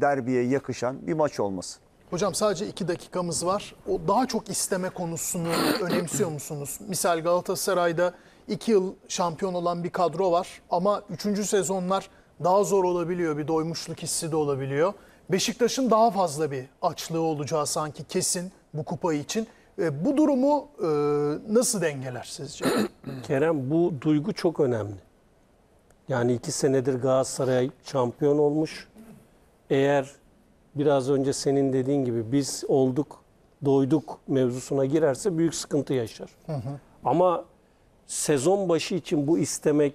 derbiye yakışan bir maç olması. Hocam sadece iki dakikamız var. O daha çok isteme konusunu önemsiyor musunuz? Misal Galatasaray'da iki yıl şampiyon olan bir kadro var ama üçüncü sezonlar daha zor olabiliyor. Bir doymuşluk hissi de olabiliyor. Beşiktaş'ın daha fazla bir açlığı olacağı sanki kesin bu kupa için. E, bu durumu e, nasıl dengeler sizce? (clears throat) Kerem bu duygu çok önemli. Yani iki senedir Galatasaray şampiyon olmuş eğer biraz önce senin dediğin gibi biz olduk, doyduk mevzusuna girerse büyük sıkıntı yaşar. Hı hı. Ama sezon başı için bu istemek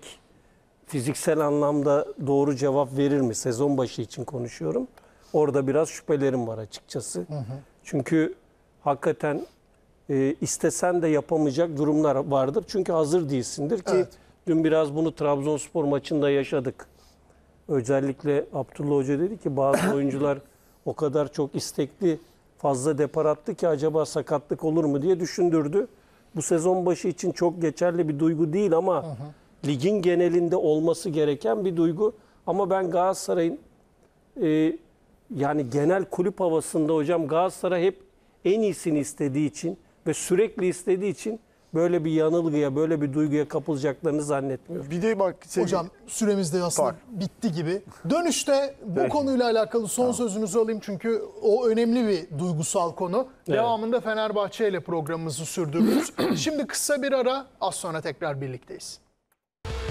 fiziksel anlamda doğru cevap verir mi? Sezon başı için konuşuyorum. Orada biraz şüphelerim var açıkçası. Hı hı. Çünkü hakikaten e, istesen de yapamayacak durumlar vardır. Çünkü hazır değilsindir ki evet. dün biraz bunu Trabzonspor maçında yaşadık. Özellikle Abdullah Hoca dedi ki bazı (coughs) oyuncular o kadar çok istekli fazla depar attı ki acaba sakatlık olur mu diye düşündürdü. Bu sezon başı için çok geçerli bir duygu değil ama hı hı. ligin genelinde olması gereken bir duygu. Ama ben Galatasaray'ın e, yani genel kulüp havasında hocam Galatasaray hep en iyisini istediği için ve sürekli istediği için böyle bir yanılgıya, böyle bir duyguya kapılacaklarını zannetmiyorum. Bir de bak sevgili... hocam süremiz de aslında Var. bitti gibi. Dönüşte bu konuyla alakalı son tamam. sözünüzü alayım çünkü o önemli bir duygusal konu. Evet. Devamında Fenerbahçe ile programımızı sürdürürüz. (clears throat) Şimdi kısa bir ara az sonra tekrar birlikteyiz.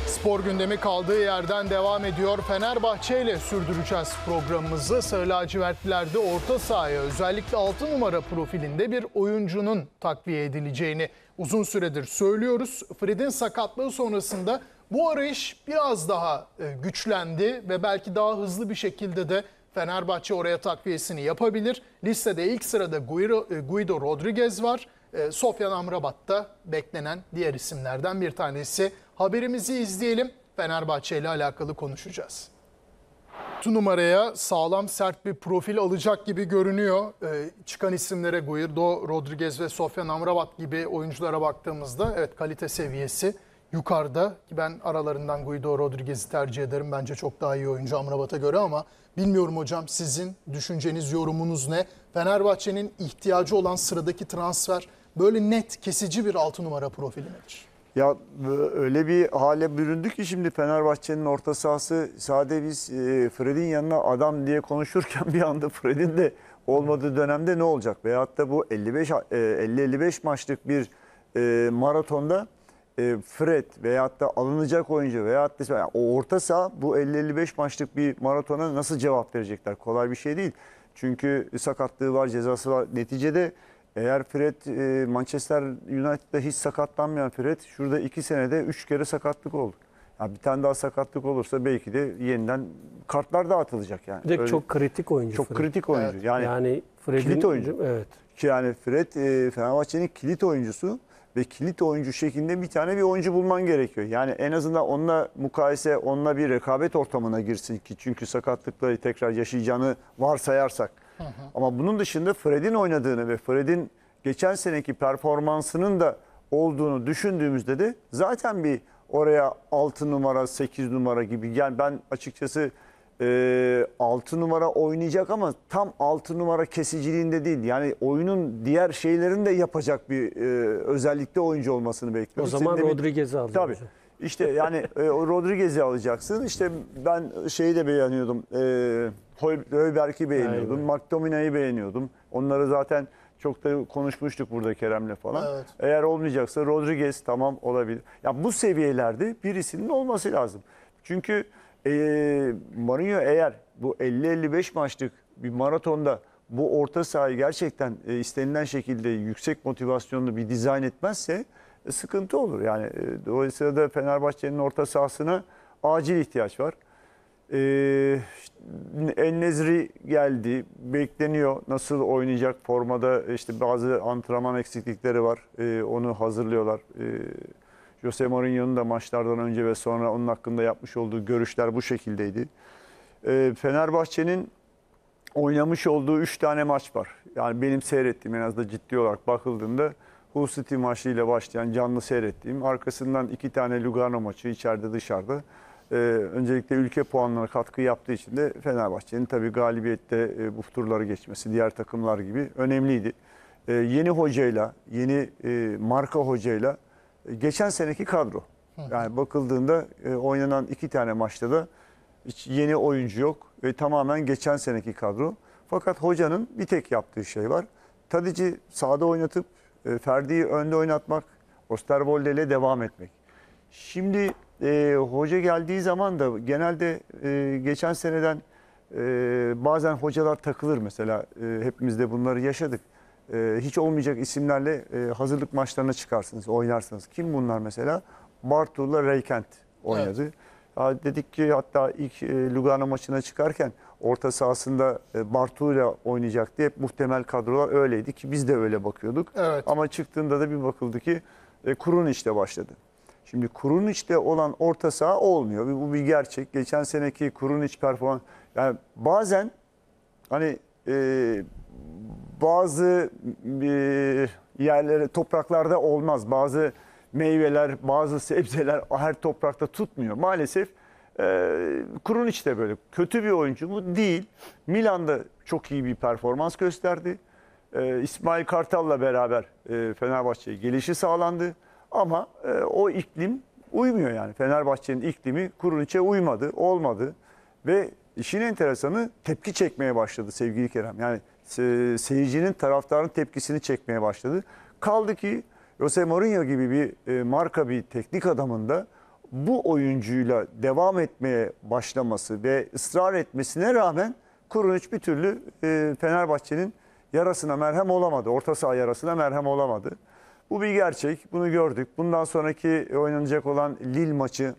Spor gündemi kaldığı yerden devam ediyor. Fenerbahçe ile sürdüreceğiz programımızı. Sarı lacivertlilerde orta sahaya özellikle 6 numara profilinde bir oyuncunun takviye edileceğini uzun süredir söylüyoruz. Fred'in sakatlığı sonrasında bu arayış biraz daha e, güçlendi ve belki daha hızlı bir şekilde de Fenerbahçe oraya takviyesini yapabilir. Listede ilk sırada Guido, e, Guido Rodriguez var. E, Sofyan Amrabat da beklenen diğer isimlerden bir tanesi. Haberimizi izleyelim. Fenerbahçe ile alakalı konuşacağız. Tu numaraya sağlam sert bir profil alacak gibi görünüyor. Ee, çıkan isimlere Guirdo, Rodriguez ve Sofyan Amrabat gibi oyunculara baktığımızda evet kalite seviyesi yukarıda. Ben aralarından Guido Rodriguez'i tercih ederim. Bence çok daha iyi oyuncu Amrabat'a göre ama bilmiyorum hocam sizin düşünceniz, yorumunuz ne? Fenerbahçe'nin ihtiyacı olan sıradaki transfer böyle net kesici bir altı numara profili nedir? Ya e, öyle bir hale büründük ki şimdi Fenerbahçe'nin orta sahası sade biz e, Fred'in yanına adam diye konuşurken (laughs) bir anda Fred'in de olmadığı dönemde ne olacak? Veyahut da bu 55 e, 50-55 maçlık bir e, maratonda Fred veyahut da alınacak oyuncu veyahut da yani o orta saha bu 50-55 maçlık bir maratona nasıl cevap verecekler? Kolay bir şey değil. Çünkü sakatlığı var, cezası var. Neticede eğer Fred e, Manchester United'da hiç sakatlanmayan Fred şurada iki senede üç kere sakatlık oldu. Ya bir tane daha sakatlık olursa belki de yeniden kartlar dağıtılacak yani. Bir de Öyle, çok kritik oyuncu. Çok Fred. kritik oyuncu. Evet. Yani, yani kilit oyuncu. Evet. Ki yani Fred e, Fenerbahçe'nin kilit oyuncusu ve kilit oyuncu şeklinde bir tane bir oyuncu bulman gerekiyor. Yani en azından onunla mukayese, onunla bir rekabet ortamına girsin ki çünkü sakatlıkları tekrar yaşayacağını varsayarsak. Ama bunun dışında Fred'in oynadığını ve Fred'in geçen seneki performansının da olduğunu düşündüğümüzde de zaten bir oraya 6 numara 8 numara gibi yani ben açıkçası e, 6 numara oynayacak ama tam 6 numara kesiciliğinde değil. Yani oyunun diğer şeylerini de yapacak bir e, özellikle oyuncu olmasını bekliyorum O zaman Rodriguez'i alacaksın Tabii. İşte yani e, Rodriguez'i alacaksın. İşte ben şeyi de beğeniyordum. Eee Höyberk'i beğeniyordum. McTominay'ı beğeniyordum. Onları zaten çok da konuşmuştuk burada Kerem'le falan. Evet. Eğer olmayacaksa Rodriguez tamam olabilir. Ya bu seviyelerde birisinin olması lazım. Çünkü e, Mourinho eğer bu 50-55 maçlık bir maratonda bu orta sahayı gerçekten e, istenilen şekilde yüksek motivasyonlu bir dizayn etmezse e, sıkıntı olur. Yani e, dolayısıyla da Fenerbahçe'nin orta sahasına acil ihtiyaç var. Ee, El Nezri geldi, bekleniyor. Nasıl oynayacak formada işte bazı antrenman eksiklikleri var. Ee, onu hazırlıyorlar. Ee, Jose Mourinho'nun da maçlardan önce ve sonra onun hakkında yapmış olduğu görüşler bu şekildeydi. Ee, Fenerbahçe'nin oynamış olduğu 3 tane maç var. Yani benim seyrettiğim en az da ciddi olarak bakıldığında Hull City maçıyla başlayan canlı seyrettiğim. Arkasından 2 tane Lugano maçı içeride dışarıda. Ee, öncelikle ülke puanlarına katkı yaptığı için de Fenerbahçe'nin tabii galibiyette e, bu turları geçmesi diğer takımlar gibi önemliydi. Ee, yeni hocayla, yeni e, marka hocayla e, geçen seneki kadro. Yani bakıldığında e, oynanan iki tane maçta da hiç yeni oyuncu yok. ve tamamen geçen seneki kadro. Fakat hocanın bir tek yaptığı şey var. Tadici sağda oynatıp e, Ferdi'yi önde oynatmak, Osterwolde ile devam etmek. Şimdi e, hoca geldiği zaman da genelde e, geçen seneden e, bazen hocalar takılır mesela. E, hepimiz de bunları yaşadık. E, hiç olmayacak isimlerle e, hazırlık maçlarına çıkarsınız, oynarsınız. Kim bunlar mesela? Bartu'la Reykent oynadı. Evet. Ha, dedik ki hatta ilk e, Lugano maçına çıkarken orta sahasında e, Bartu oynayacaktı. Hep muhtemel kadrolar öyleydi ki biz de öyle bakıyorduk. Evet. Ama çıktığında da bir bakıldı ki e, Kurun işte başladı. Şimdi kurun içte olan orta saha olmuyor. Bu bir gerçek. Geçen seneki kurun iç performans. Yani bazen hani e, bazı e, yerlere, topraklarda olmaz. Bazı meyveler, bazı (laughs) sebzeler her toprakta tutmuyor. Maalesef e, kurun içte böyle. Kötü bir oyuncu mu? Değil. Milan'da çok iyi bir performans gösterdi. E, İsmail Kartal'la beraber e, Fenerbahçe'ye gelişi sağlandı. Ama e, o iklim uymuyor yani. Fenerbahçe'nin iklimi kurun içe uymadı, olmadı. Ve işin enteresanı tepki çekmeye başladı sevgili Kerem. Yani se seyircinin, taraftarın tepkisini çekmeye başladı. Kaldı ki Jose Mourinho gibi bir e, marka bir teknik adamında bu oyuncuyla devam etmeye başlaması ve ısrar etmesine rağmen Kurunic bir türlü e, Fenerbahçe'nin yarasına merhem olamadı. Orta saha yarasına merhem olamadı. Bu bir gerçek. Bunu gördük. Bundan sonraki oynanacak olan Lille maçı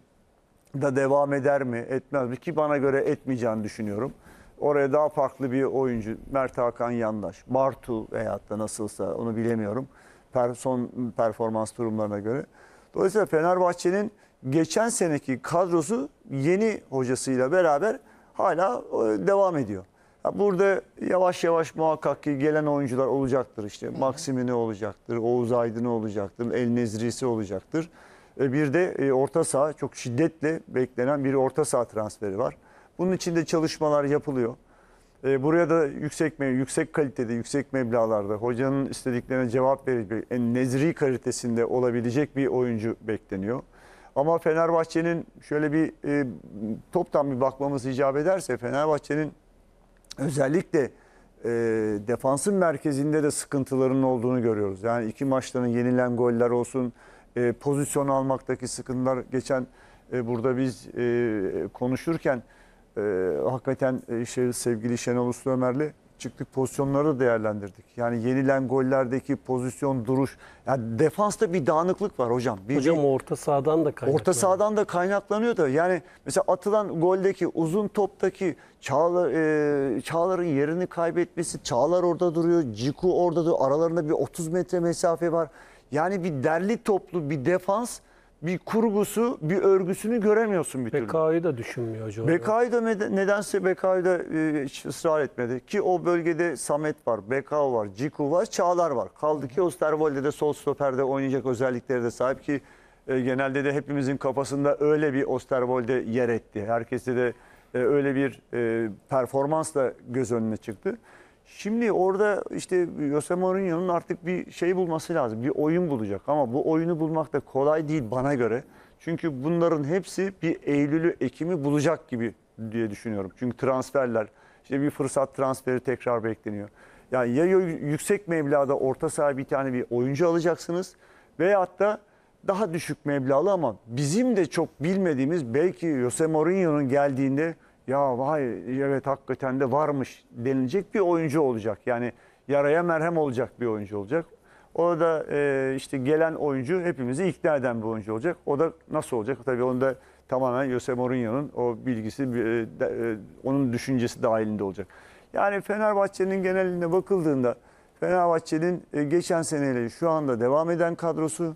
da devam eder mi, etmez mi? Ki bana göre etmeyeceğini düşünüyorum. Oraya daha farklı bir oyuncu, Mert Hakan Yandaş, Bartu veyahut da nasılsa onu bilemiyorum. Per, son performans durumlarına göre. Dolayısıyla Fenerbahçe'nin geçen seneki kadrosu yeni hocasıyla beraber hala e, devam ediyor burada yavaş yavaş muhakkak ki gelen oyuncular olacaktır işte. Maksimini olacaktır, Oğuz Aydın'ı olacaktır, El Nezrisi olacaktır. E, bir de e, orta saha çok şiddetle beklenen bir orta saha transferi var. Bunun için de çalışmalar yapılıyor. E, buraya da yüksek me- yüksek kalitede, yüksek meblağlarda hocanın istediklerine cevap verecek, en nezri kalitesinde olabilecek bir oyuncu bekleniyor. Ama Fenerbahçe'nin şöyle bir e, toptan bir bakmamız icap ederse Fenerbahçe'nin özellikle e, defansın merkezinde de sıkıntılarının olduğunu görüyoruz. Yani iki maçların yenilen goller olsun, e, pozisyon almaktaki sıkıntılar geçen e, burada biz e, konuşurken e, hakikaten e, şey, sevgili Şenol Uslu Ömer'le çıktık pozisyonları değerlendirdik. Yani yenilen gollerdeki pozisyon duruş. Yani defansta bir dağınıklık var hocam. Bir, hocam bir, orta sahadan da kaynaklanıyor. Orta sahadan da kaynaklanıyor da yani mesela atılan goldeki uzun toptaki Çağlar, e, Çağlar'ın yerini kaybetmesi. Çağlar orada duruyor. Ciku orada duruyor. Aralarında bir 30 metre mesafe var. Yani bir derli toplu bir defans bir kurgusu, bir örgüsünü göremiyorsun bir türlü. Bekayı da düşünmüyor hocam. Bekayı da nedense Bekayı da e, hiç ısrar etmedi. Ki o bölgede Samet var, Beka var, Ciku var, Çağlar var. Kaldı ki Osterwolde de sol stoperde oynayacak özelliklere de sahip ki e, genelde de hepimizin kafasında öyle bir Osterwolde yer etti. Herkeste de e, öyle bir e, performansla göz önüne çıktı. Şimdi orada işte Jose Mourinho'nun artık bir şey bulması lazım. Bir oyun bulacak ama bu oyunu bulmak da kolay değil bana göre. Çünkü bunların hepsi bir Eylül'ü, Ekim'i bulacak gibi diye düşünüyorum. Çünkü transferler, işte bir fırsat transferi tekrar bekleniyor. Yani ya yüksek meblağda orta saha bir tane bir oyuncu alacaksınız veyahut da daha düşük meblağlı ama bizim de çok bilmediğimiz belki Jose Mourinho'nun geldiğinde ya vay evet hakikaten de varmış denilecek bir oyuncu olacak. Yani yaraya merhem olacak bir oyuncu olacak. Orada e, işte gelen oyuncu hepimizi ikna eden bir oyuncu olacak. O da nasıl olacak? Tabii onun da tamamen Jose Mourinho'nun o bilgisi, e, de, e, onun düşüncesi dahilinde olacak. Yani Fenerbahçe'nin geneline bakıldığında Fenerbahçe'nin e, geçen seneyle şu anda devam eden kadrosu,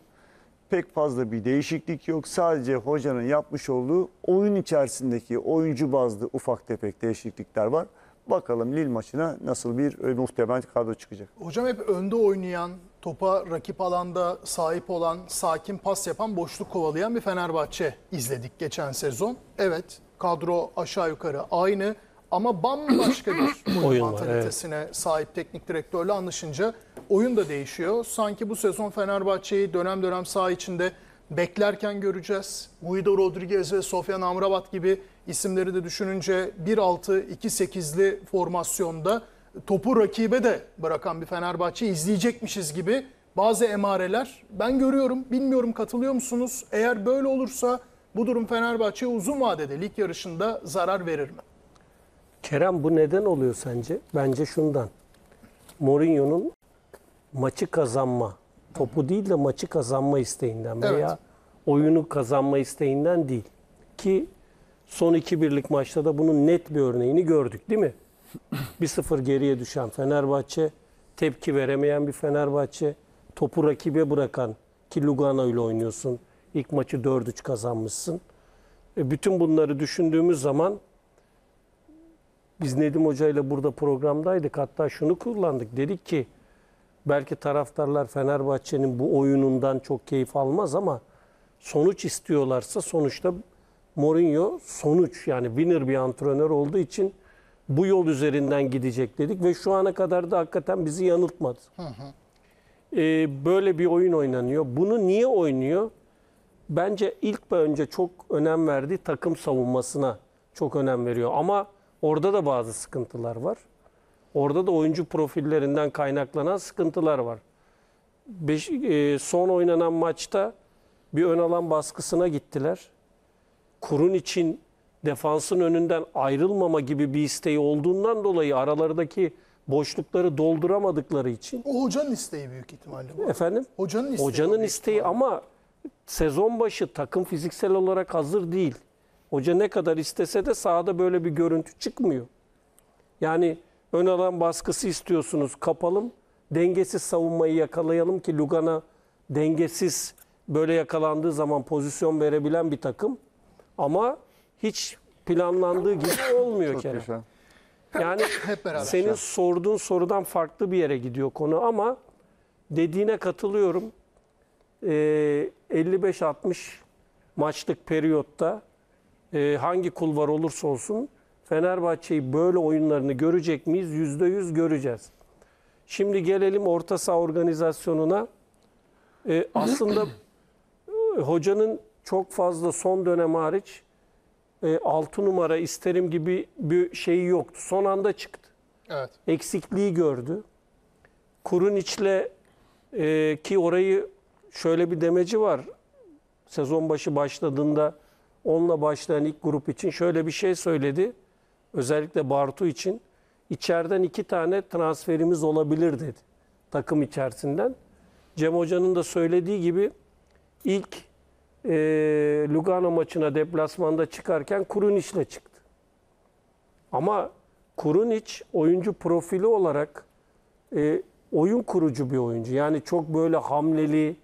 pek fazla bir değişiklik yok. Sadece hocanın yapmış olduğu oyun içerisindeki oyuncu bazlı ufak tefek değişiklikler var. Bakalım Lille maçına nasıl bir e, muhtemel kadro çıkacak. Hocam hep önde oynayan, topa rakip alanda sahip olan, sakin pas yapan, boşluk kovalayan bir Fenerbahçe izledik geçen sezon. Evet kadro aşağı yukarı aynı. Ama bambaşka bir (clears throat) oyun mantalitesine evet. sahip teknik direktörle anlaşınca oyun da değişiyor. Sanki bu sezon Fenerbahçe'yi dönem dönem saha içinde beklerken göreceğiz. Guido Rodriguez ve Sofyan Amrabat gibi isimleri de düşününce 1-6-2-8'li formasyonda topu rakibe de bırakan bir Fenerbahçe izleyecekmişiz gibi bazı emareler ben görüyorum. Bilmiyorum katılıyor musunuz? Eğer böyle olursa bu durum Fenerbahçe'ye uzun vadede lig yarışında zarar verir mi? Kerem bu neden oluyor sence? Bence şundan. Mourinho'nun maçı kazanma, topu değil de maçı kazanma isteğinden evet. veya oyunu kazanma isteğinden değil. Ki son iki birlik maçta da bunun net bir örneğini gördük değil mi? (clears throat) Bir sıfır geriye düşen Fenerbahçe, tepki veremeyen bir Fenerbahçe, topu rakibe bırakan ki Lugano ile oynuyorsun. İlk maçı 4-3 kazanmışsın. E, bütün bunları düşündüğümüz zaman biz Nedim Hoca ile burada programdaydık. Hatta şunu kullandık. Dedik ki belki taraftarlar Fenerbahçe'nin bu oyunundan çok keyif almaz ama sonuç istiyorlarsa sonuçta Mourinho sonuç yani winner bir antrenör olduğu için bu yol üzerinden gidecek dedik ve şu ana kadar da hakikaten bizi yanıltmadı. Hı hı. Ee, böyle bir oyun oynanıyor. Bunu niye oynuyor? Bence ilk önce çok önem verdiği takım savunmasına çok önem veriyor. Ama Orada da bazı sıkıntılar var. Orada da oyuncu profillerinden kaynaklanan sıkıntılar var. Beş, e, son oynanan maçta bir ön alan baskısına gittiler. Kurun için defansın önünden ayrılmama gibi bir isteği olduğundan dolayı aralarındaki boşlukları dolduramadıkları için. O hocanın isteği büyük ihtimalle. Bu. Efendim? Hocanın isteği. Hocanın isteği ama sezon başı takım fiziksel olarak hazır değil. Hoca ne kadar istese de sahada böyle bir görüntü çıkmıyor. Yani ön alan baskısı istiyorsunuz kapalım. Dengesiz savunmayı yakalayalım ki Lugana dengesiz böyle yakalandığı zaman pozisyon verebilen bir takım. Ama hiç planlandığı gibi olmuyor Çok Kerem. Yani Hep şey senin ya. sorduğun sorudan farklı bir yere gidiyor konu ama dediğine katılıyorum. Ee, 55-60 maçlık periyotta e, hangi kulvar olursa olsun Fenerbahçe'yi böyle oyunlarını görecek miyiz? Yüzde yüz göreceğiz. Şimdi gelelim orta saha organizasyonuna. Ee, e, aslında hocanın çok fazla son dönem hariç e, 6 numara isterim gibi bir şeyi yoktu. Son anda çıktı. Evet. Eksikliği gördü. Kurun içle e, ki orayı şöyle bir demeci var. Sezon başı başladığında Onunla başlayan ilk grup için şöyle bir şey söyledi. Özellikle Bartu için. içeriden iki tane transferimiz olabilir dedi. Takım içerisinden. Cem Hoca'nın da söylediği gibi ilk e, Lugano maçına deplasmanda çıkarken Kuruniç'le çıktı. Ama Kuruniç oyuncu profili olarak e, oyun kurucu bir oyuncu. Yani çok böyle hamleli,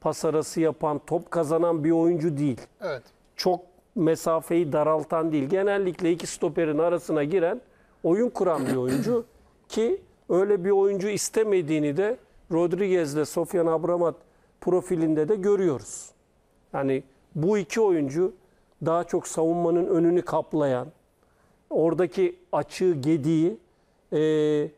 pas arası yapan, top kazanan bir oyuncu değil. Evet çok mesafeyi daraltan değil. Genellikle iki stoperin arasına giren, oyun kuran bir oyuncu (clears throat) ki öyle bir oyuncu istemediğini de Rodriguez'le Sofyan Abramat profilinde de görüyoruz. Yani bu iki oyuncu daha çok savunmanın önünü kaplayan, oradaki açığı, gediği e, e,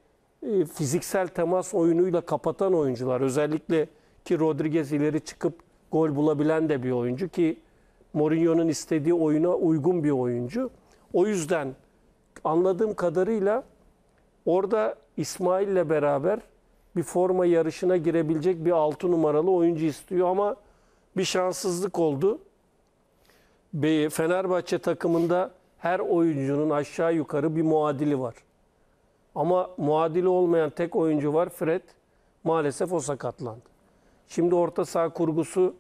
fiziksel temas oyunuyla kapatan oyuncular. Özellikle ki Rodriguez ileri çıkıp gol bulabilen de bir oyuncu ki Mourinho'nun istediği oyuna uygun bir oyuncu. O yüzden anladığım kadarıyla orada İsmail'le beraber bir forma yarışına girebilecek bir 6 numaralı oyuncu istiyor ama bir şanssızlık oldu. Fenerbahçe takımında her oyuncunun aşağı yukarı bir muadili var. Ama muadili olmayan tek oyuncu var Fred. Maalesef o sakatlandı. Şimdi orta saha kurgusu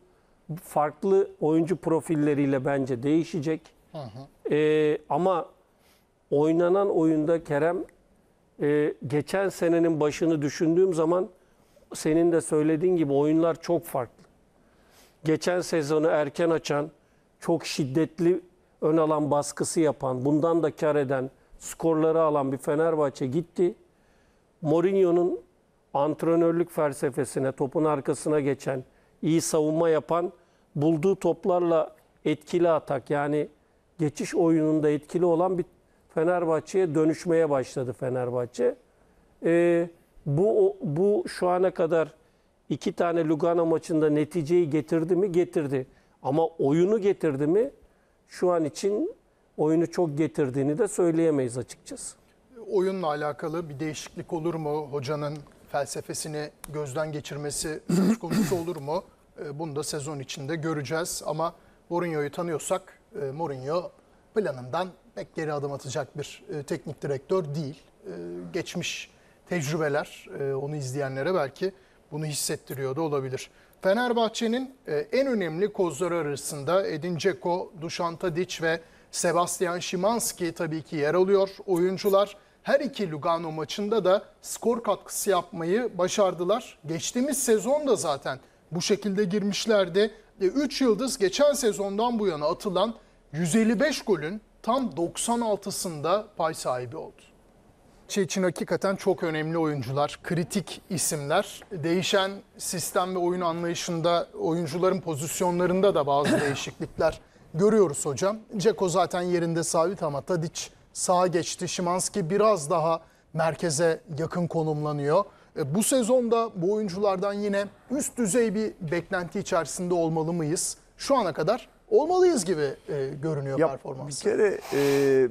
farklı oyuncu profilleriyle bence değişecek. Hı hı. E, ama oynanan oyunda Kerem e, geçen senenin başını düşündüğüm zaman senin de söylediğin gibi oyunlar çok farklı. Geçen sezonu erken açan, çok şiddetli ön alan baskısı yapan, bundan da kar eden, skorları alan bir Fenerbahçe gitti. Mourinho'nun antrenörlük felsefesine, topun arkasına geçen, iyi savunma yapan, bulduğu toplarla etkili atak yani geçiş oyununda etkili olan bir Fenerbahçe'ye dönüşmeye başladı Fenerbahçe. Ee, bu bu şu ana kadar iki tane Lugano maçında neticeyi getirdi mi? Getirdi. Ama oyunu getirdi mi? Şu an için oyunu çok getirdiğini de söyleyemeyiz açıkçası. Oyunla alakalı bir değişiklik olur mu hocanın felsefesini gözden geçirmesi söz konusu olur mu? E, bunu da sezon içinde göreceğiz ama Mourinho'yu tanıyorsak e, Mourinho planından pek geri adım atacak bir e, teknik direktör değil. Geçmiş tecrübeler onu izleyenlere belki bunu hissettiriyor da olabilir. Fenerbahçe'nin en önemli kozları arasında Edin Dzeko, Dušan Tadić ve Sebastian Şimanski tabii ki yer alıyor. Oyuncular her iki Lugano maçında da skor katkısı yapmayı başardılar. Geçtiğimiz sezon da zaten bu şekilde girmişlerdi. 3 e, yıldız geçen sezondan bu yana atılan 155 golün tam 96'sında pay sahibi oldu. Çiğ için hakikaten çok önemli oyuncular, kritik isimler. Değişen sistem ve oyun anlayışında oyuncuların pozisyonlarında da bazı (coughs) değişiklikler görüyoruz hocam. Ceko zaten yerinde sabit ama Tadic sağa geçti. Şimanski biraz daha merkeze yakın konumlanıyor. E, bu sezonda bu oyunculardan yine üst düzey bir beklenti içerisinde olmalı mıyız? Şu ana kadar olmalıyız gibi e, görünüyor ya, performansı. Bir kere e,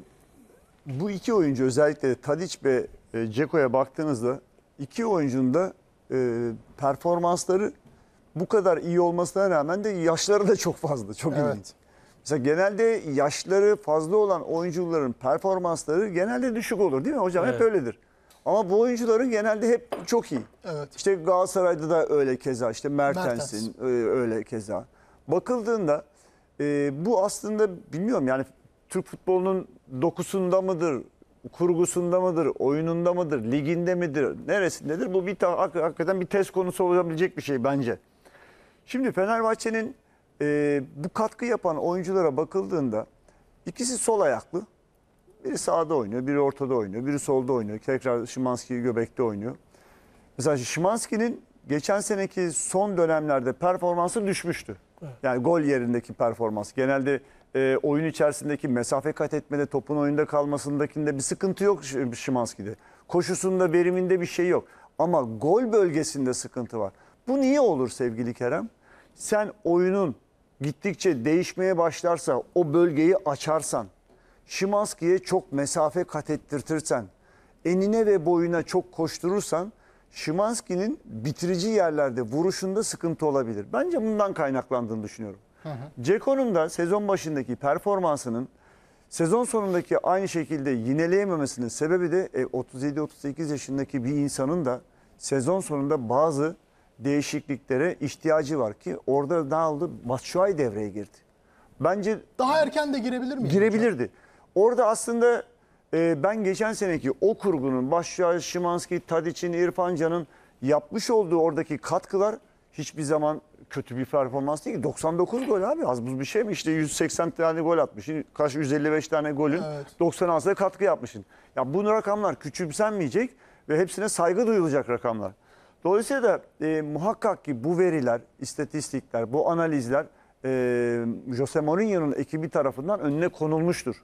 bu iki oyuncu özellikle Tadic ve e, Ceko'ya baktığınızda iki oyuncunun da e, performansları bu kadar iyi olmasına rağmen de yaşları da çok fazla. Çok evet. ilginç. Mesela genelde yaşları fazla olan oyuncuların performansları genelde düşük olur değil mi hocam? Evet. Hep öyledir. Ama bu oyuncuların genelde hep çok iyi. Evet. İşte Galatasaray'da da öyle keza işte Mertens'in Mertens. E, öyle keza. Bakıldığında e, bu aslında bilmiyorum yani Türk futbolunun dokusunda mıdır, kurgusunda mıdır, oyununda mıdır, liginde midir, neresindedir? Bu bir hakikaten bir test konusu olabilecek bir şey bence. Şimdi Fenerbahçe'nin e, bu katkı yapan oyunculara bakıldığında ikisi sol ayaklı. Biri sağda oynuyor, biri ortada oynuyor, biri solda oynuyor. Tekrar Şimanski göbekte oynuyor. Mesela Şimanski'nin geçen seneki son dönemlerde performansı düşmüştü. Yani gol yerindeki performans. Genelde e, oyun içerisindeki mesafe kat etmede, topun oyunda kalmasındakinde bir sıkıntı yok Şimanski'de. Koşusunda, veriminde bir şey yok. Ama gol bölgesinde sıkıntı var. Bu niye olur sevgili Kerem? Sen oyunun gittikçe değişmeye başlarsa, o bölgeyi açarsan, Şimanski'ye çok mesafe kat ettirtirsen, enine ve boyuna çok koşturursan, Şimanski'nin bitirici yerlerde vuruşunda sıkıntı olabilir. Bence bundan kaynaklandığını düşünüyorum. Ceko'nun da sezon başındaki performansının sezon sonundaki aynı şekilde yineleyememesinin sebebi de e, 37-38 yaşındaki bir insanın da sezon sonunda bazı değişikliklere ihtiyacı var ki orada ne oldu? Batshuayi devreye girdi. Bence Daha erken de girebilir miydi? girebilirdi. Orada aslında e, ben geçen seneki o kurgunun Batshuayi, Şimanski, Tadiç'in, İrfanca'nın yapmış olduğu oradaki katkılar hiçbir zaman kötü bir performans değil ki. 99 gol abi az buz bir şey mi? İşte 180 tane gol atmışsın. Kaç 155 tane golün Evet. 96'da katkı yapmışsın. Ya bu rakamlar küçümsenmeyecek ve hepsine saygı duyulacak rakamlar. Dolayısıyla da e, muhakkak ki bu veriler, istatistikler, bu analizler e, Jose Mourinho'nun ekibi tarafından önüne konulmuştur.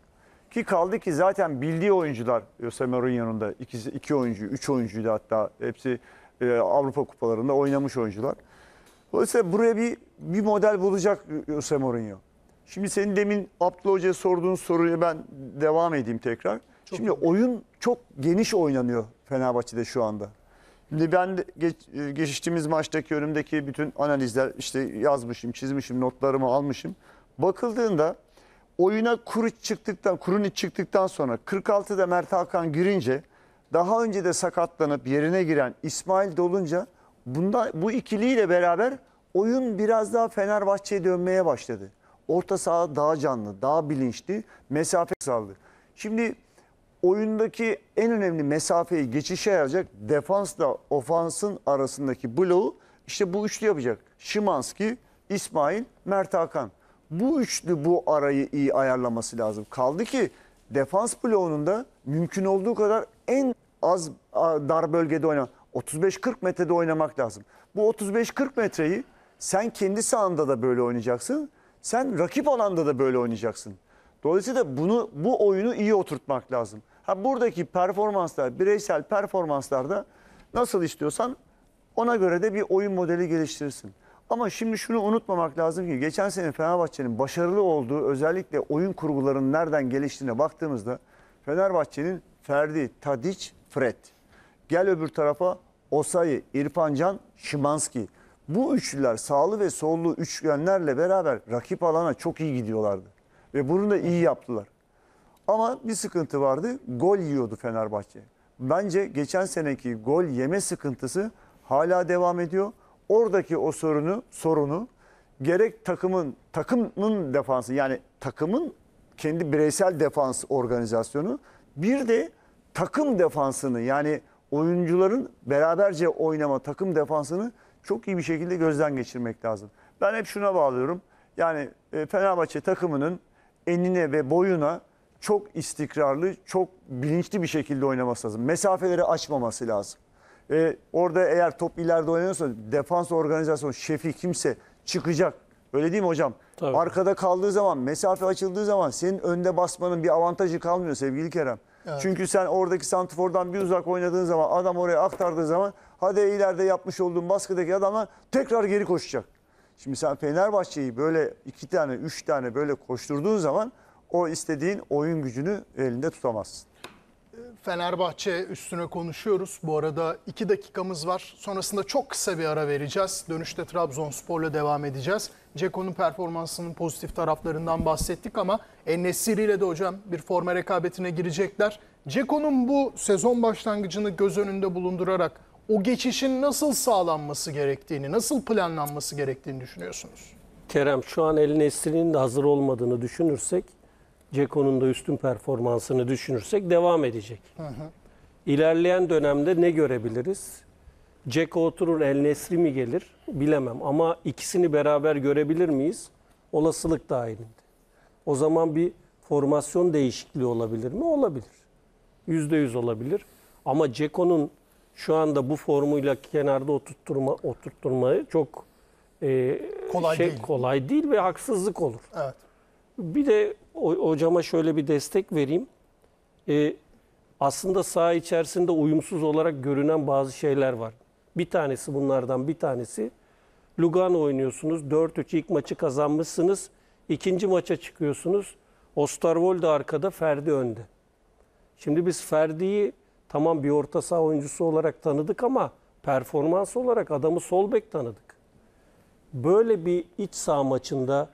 Ki kaldı ki zaten bildiği oyuncular Jose Mourinho'nun da iki, iki oyuncu, üç oyuncuydu hatta hepsi e, Avrupa kupalarında oynamış oyuncular. Dolayısıyla buraya bir, bir model bulacak Jose Mourinho. Şimdi senin demin Abdullah Hoca'ya sorduğun soruyu ben devam edeyim tekrar. Çok Şimdi oyun çok geniş oynanıyor Fenerbahçe'de şu anda. Şimdi ben de geç, e, geçtiğimiz maçtaki önümdeki bütün analizler işte yazmışım, çizmişim, notlarımı almışım. Bakıldığında oyuna kuru çıktıktan, kurun çıktıktan sonra 46'da Mert Hakan girince daha önce de sakatlanıp yerine giren İsmail Dolunca bunda bu ikiliyle beraber oyun biraz daha Fenerbahçe'ye dönmeye başladı. Orta saha daha canlı, daha bilinçli, mesafe saldı. Şimdi oyundaki en önemli mesafeyi geçişe yarayacak defansla ofansın arasındaki bloğu işte bu üçlü yapacak. Şimanski, İsmail, Mert Hakan. Bu üçlü bu arayı iyi ayarlaması lazım. Kaldı ki defans bloğunun da mümkün olduğu kadar en az dar bölgede oynamak. 35-40 metrede oynamak lazım. Bu 35-40 metreyi sen kendi sahanda da böyle oynayacaksın. Sen rakip alanda da böyle oynayacaksın. Dolayısıyla bunu bu oyunu iyi oturtmak lazım. Ha buradaki performanslar, bireysel performanslarda nasıl istiyorsan ona göre de bir oyun modeli geliştirirsin. Ama şimdi şunu unutmamak lazım ki geçen sene Fenerbahçe'nin başarılı olduğu özellikle oyun kurgularının nereden geliştiğine baktığımızda Fenerbahçe'nin Ferdi, Tadic, Fred. Gel öbür tarafa Osayi, İrfancan, Şimanski. Bu üçlüler sağlı ve sollu üçgenlerle beraber rakip alana çok iyi gidiyorlardı. Ve bunu da iyi yaptılar. Ama bir sıkıntı vardı. Gol yiyordu Fenerbahçe. Bence geçen seneki gol yeme sıkıntısı hala devam ediyor. Oradaki o sorunu sorunu gerek takımın takımın defansı yani takımın kendi bireysel defans organizasyonu bir de takım defansını yani oyuncuların beraberce oynama takım defansını çok iyi bir şekilde gözden geçirmek lazım. Ben hep şuna bağlıyorum. Yani e, Fenerbahçe takımının enine ve boyuna çok istikrarlı, çok bilinçli bir şekilde oynaması lazım. Mesafeleri açmaması lazım. Ee, orada eğer top ileride oynanıyorsa defans organizasyonu şefi kimse çıkacak. Öyle değil mi hocam? Tabii. Arkada kaldığı zaman, mesafe açıldığı zaman senin önde basmanın bir avantajı kalmıyor sevgili Kerem. Evet. Çünkü sen oradaki santifordan bir uzak oynadığın zaman, adam oraya aktardığı zaman hadi ileride yapmış olduğun baskıdaki adamlar tekrar geri koşacak. Şimdi sen Fenerbahçe'yi böyle iki tane, üç tane böyle koşturduğun zaman o istediğin oyun gücünü elinde tutamazsın. Fenerbahçe üstüne konuşuyoruz. Bu arada iki dakikamız var. Sonrasında çok kısa bir ara vereceğiz. Dönüşte Trabzonspor'la devam edeceğiz. Ceko'nun performansının pozitif taraflarından bahsettik ama Enesiri ile de hocam bir forma rekabetine girecekler. Ceko'nun bu sezon başlangıcını göz önünde bulundurarak o geçişin nasıl sağlanması gerektiğini, nasıl planlanması gerektiğini düşünüyorsunuz? Kerem şu an El Nesri'nin de hazır olmadığını düşünürsek Ceko'nun da üstün performansını düşünürsek devam edecek. Hı hı. İlerleyen dönemde ne görebiliriz? Ceko oturur, El Nesri mi gelir? Bilemem ama ikisini beraber görebilir miyiz? Olasılık dahilinde. O zaman bir formasyon değişikliği olabilir mi? Olabilir. Yüzde yüz olabilir. Ama Ceko'nun şu anda bu formuyla kenarda oturtturma, oturtturmayı çok e, kolay, şey, değil. kolay değil ve haksızlık olur. Evet. Bir de hocama şöyle bir destek vereyim. E, aslında sağ içerisinde uyumsuz olarak görünen bazı şeyler var. Bir tanesi bunlardan bir tanesi. Lugano oynuyorsunuz. 4-3 ilk maçı kazanmışsınız. İkinci maça çıkıyorsunuz. Ostarvold arkada, Ferdi önde. Şimdi biz Ferdi'yi tamam bir orta saha oyuncusu olarak tanıdık ama performans olarak adamı sol bek tanıdık. Böyle bir iç saha maçında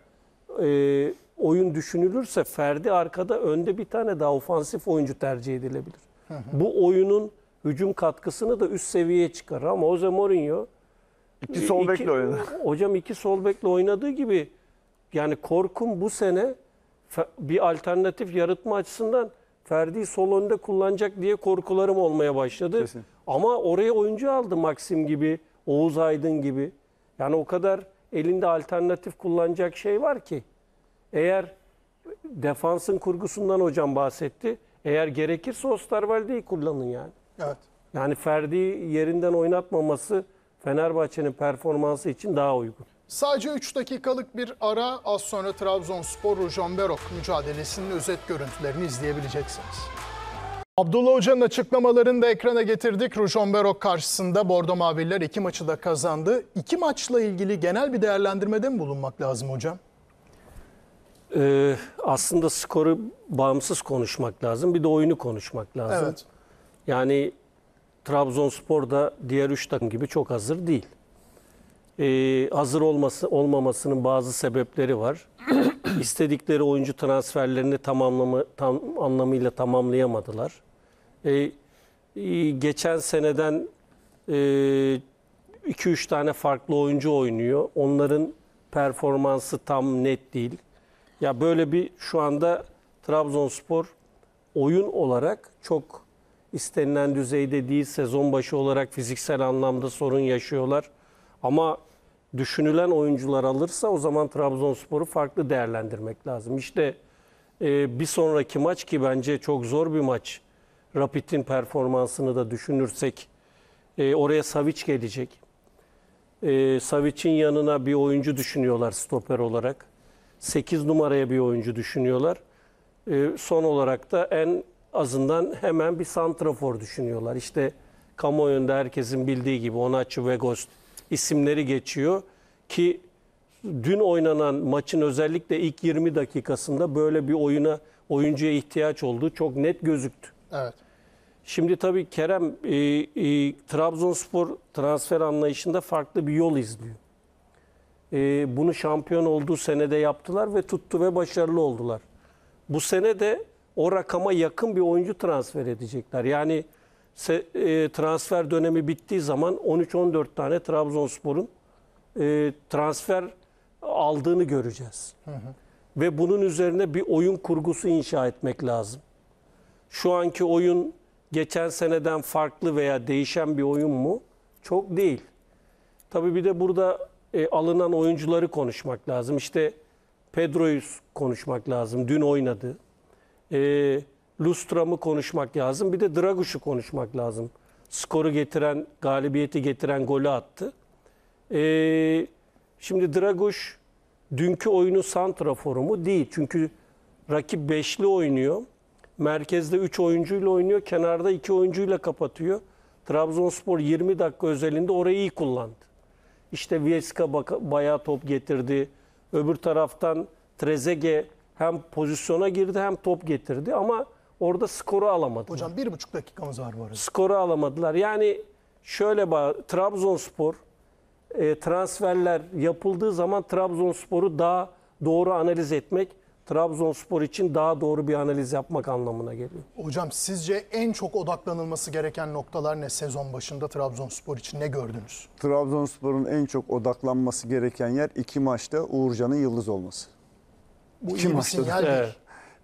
e, oyun düşünülürse Ferdi arkada önde bir tane daha ofansif oyuncu tercih edilebilir. Hı hı. Bu oyunun hücum katkısını da üst seviyeye çıkar. ama Jose Mourinho iki sol bekle oynadı. (laughs) Hocam iki sol bekle oynadığı gibi yani korkum bu sene bir alternatif yaratma açısından Ferdi sol önde kullanacak diye korkularım olmaya başladı. Kesin. Ama oraya oyuncu aldı Maxim gibi, Oğuz Aydın gibi. Yani o kadar elinde alternatif kullanacak şey var ki. Eğer defansın kurgusundan hocam bahsetti. Eğer gerekirse Osterwalde'yi kullanın yani. Evet. Yani Ferdi yerinden oynatmaması Fenerbahçe'nin performansı için daha uygun. Sadece 3 dakikalık bir ara az sonra Trabzonspor Rujon Berok mücadelesinin özet görüntülerini izleyebileceksiniz. Abdullah Hoca'nın açıklamalarını da ekrana getirdik. Rujon Berok karşısında Bordo Maviller iki maçı da kazandı. İki maçla ilgili genel bir değerlendirmede mi bulunmak lazım hocam? e, aslında skoru bağımsız konuşmak lazım. Bir de oyunu konuşmak lazım. Evet. Yani Trabzonspor da diğer üç takım gibi çok hazır değil. E, hazır olması olmamasının bazı sebepleri var. (clears throat) İstedikleri oyuncu transferlerini tamamlama, tam anlamıyla tamamlayamadılar. Ee, e, geçen seneden 2-3 e, tane farklı oyuncu oynuyor. Onların performansı tam net değil. Ya böyle bir şu anda Trabzonspor oyun olarak çok istenilen düzeyde değil. Sezon başı olarak fiziksel anlamda sorun yaşıyorlar. Ama düşünülen oyuncular alırsa o zaman Trabzonspor'u farklı değerlendirmek lazım. İşte e, bir sonraki maç ki bence çok zor bir maç. Rapid'in performansını da düşünürsek e, oraya Savic gelecek. E, Savic'in yanına bir oyuncu düşünüyorlar stoper olarak. 8 numaraya bir oyuncu düşünüyorlar. E, son olarak da en azından hemen bir santrafor düşünüyorlar. İşte kamuoyunda herkesin bildiği gibi Onaçı ve Gost isimleri geçiyor ki dün oynanan maçın özellikle ilk 20 dakikasında böyle bir oyuna oyuncuya ihtiyaç olduğu çok net gözüktü. Evet. Şimdi tabii Kerem e, e, Trabzonspor transfer anlayışında farklı bir yol izliyor e, bunu şampiyon olduğu senede yaptılar ve tuttu ve başarılı oldular. Bu sene de o rakama yakın bir oyuncu transfer edecekler. Yani se, e, transfer dönemi bittiği zaman 13-14 tane Trabzonspor'un e, transfer aldığını göreceğiz. Hı hı. Ve bunun üzerine bir oyun kurgusu inşa etmek lazım. Şu anki oyun geçen seneden farklı veya değişen bir oyun mu? Çok değil. Tabii bir de burada e, alınan oyuncuları konuşmak lazım. İşte Pedro'yu konuşmak lazım. Dün oynadı. E, Lustram'ı konuşmak lazım. Bir de Draguş'u konuşmak lazım. Skoru getiren, galibiyeti getiren golü attı. E, şimdi Draguş dünkü oyunu santraforu mu? Değil. Çünkü rakip beşli oynuyor. Merkezde 3 oyuncuyla oynuyor. Kenarda 2 oyuncuyla kapatıyor. Trabzonspor 20 dakika özelinde orayı iyi kullandı. İşte Vieska bayağı top getirdi. Öbür taraftan Trezege hem pozisyona girdi hem top getirdi ama orada skoru alamadı. Hocam bir buçuk dakikamız var bu arada. Skoru alamadılar. Yani şöyle bak Trabzonspor e, transferler yapıldığı zaman Trabzonspor'u daha doğru analiz etmek Trabzonspor için daha doğru bir analiz yapmak anlamına geliyor. Hocam sizce en çok odaklanılması gereken noktalar ne sezon başında Trabzonspor için ne gördünüz? Trabzonspor'un en çok odaklanması gereken yer iki maçta Uğurcan'ın yıldız olması. Bu iki iyi maçta da,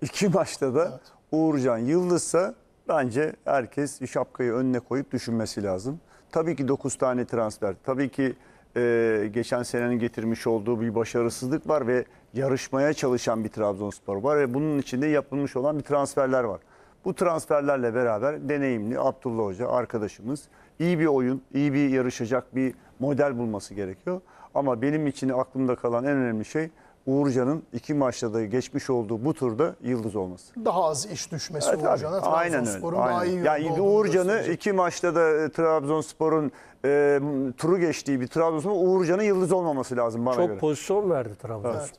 İki maçta da evet. Uğurcan yıldızsa bence herkes şapkayı önüne koyup düşünmesi lazım. Tabii ki 9 tane transfer, tabii ki e, geçen senenin getirmiş olduğu bir başarısızlık var ve yarışmaya çalışan bir Trabzonspor var ve bunun içinde yapılmış olan bir transferler var. Bu transferlerle beraber deneyimli Abdullah Hoca arkadaşımız iyi bir oyun, iyi bir yarışacak bir model bulması gerekiyor. Ama benim için aklımda kalan en önemli şey Uğurcan'ın iki maçta da geçmiş olduğu bu turda yıldız olması. Daha az iş düşmesi evet, Uğurcan'a. Trabzonspor'un öyle. Aynen. Daha iyi yani Uğurcan'ı iki maçta da e, Trabzonspor'un e, turu geçtiği bir Trabzonspor Uğurcan'ın yıldız olmaması lazım bana Çok göre. pozisyon verdi Trabzonspor. Evet.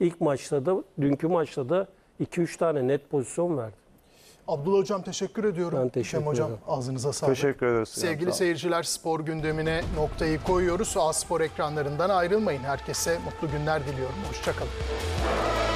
İlk maçta da, dünkü maçta da 2-3 tane net pozisyon verdi. Abdullah Hocam teşekkür ediyorum. Ben teşekkür Cem Hocam ederim. ağzınıza sağlık. Teşekkür ederiz. Sevgili yani, seyirciler spor gündemine noktayı koyuyoruz. A Spor ekranlarından ayrılmayın. Herkese mutlu günler diliyorum. Hoşçakalın.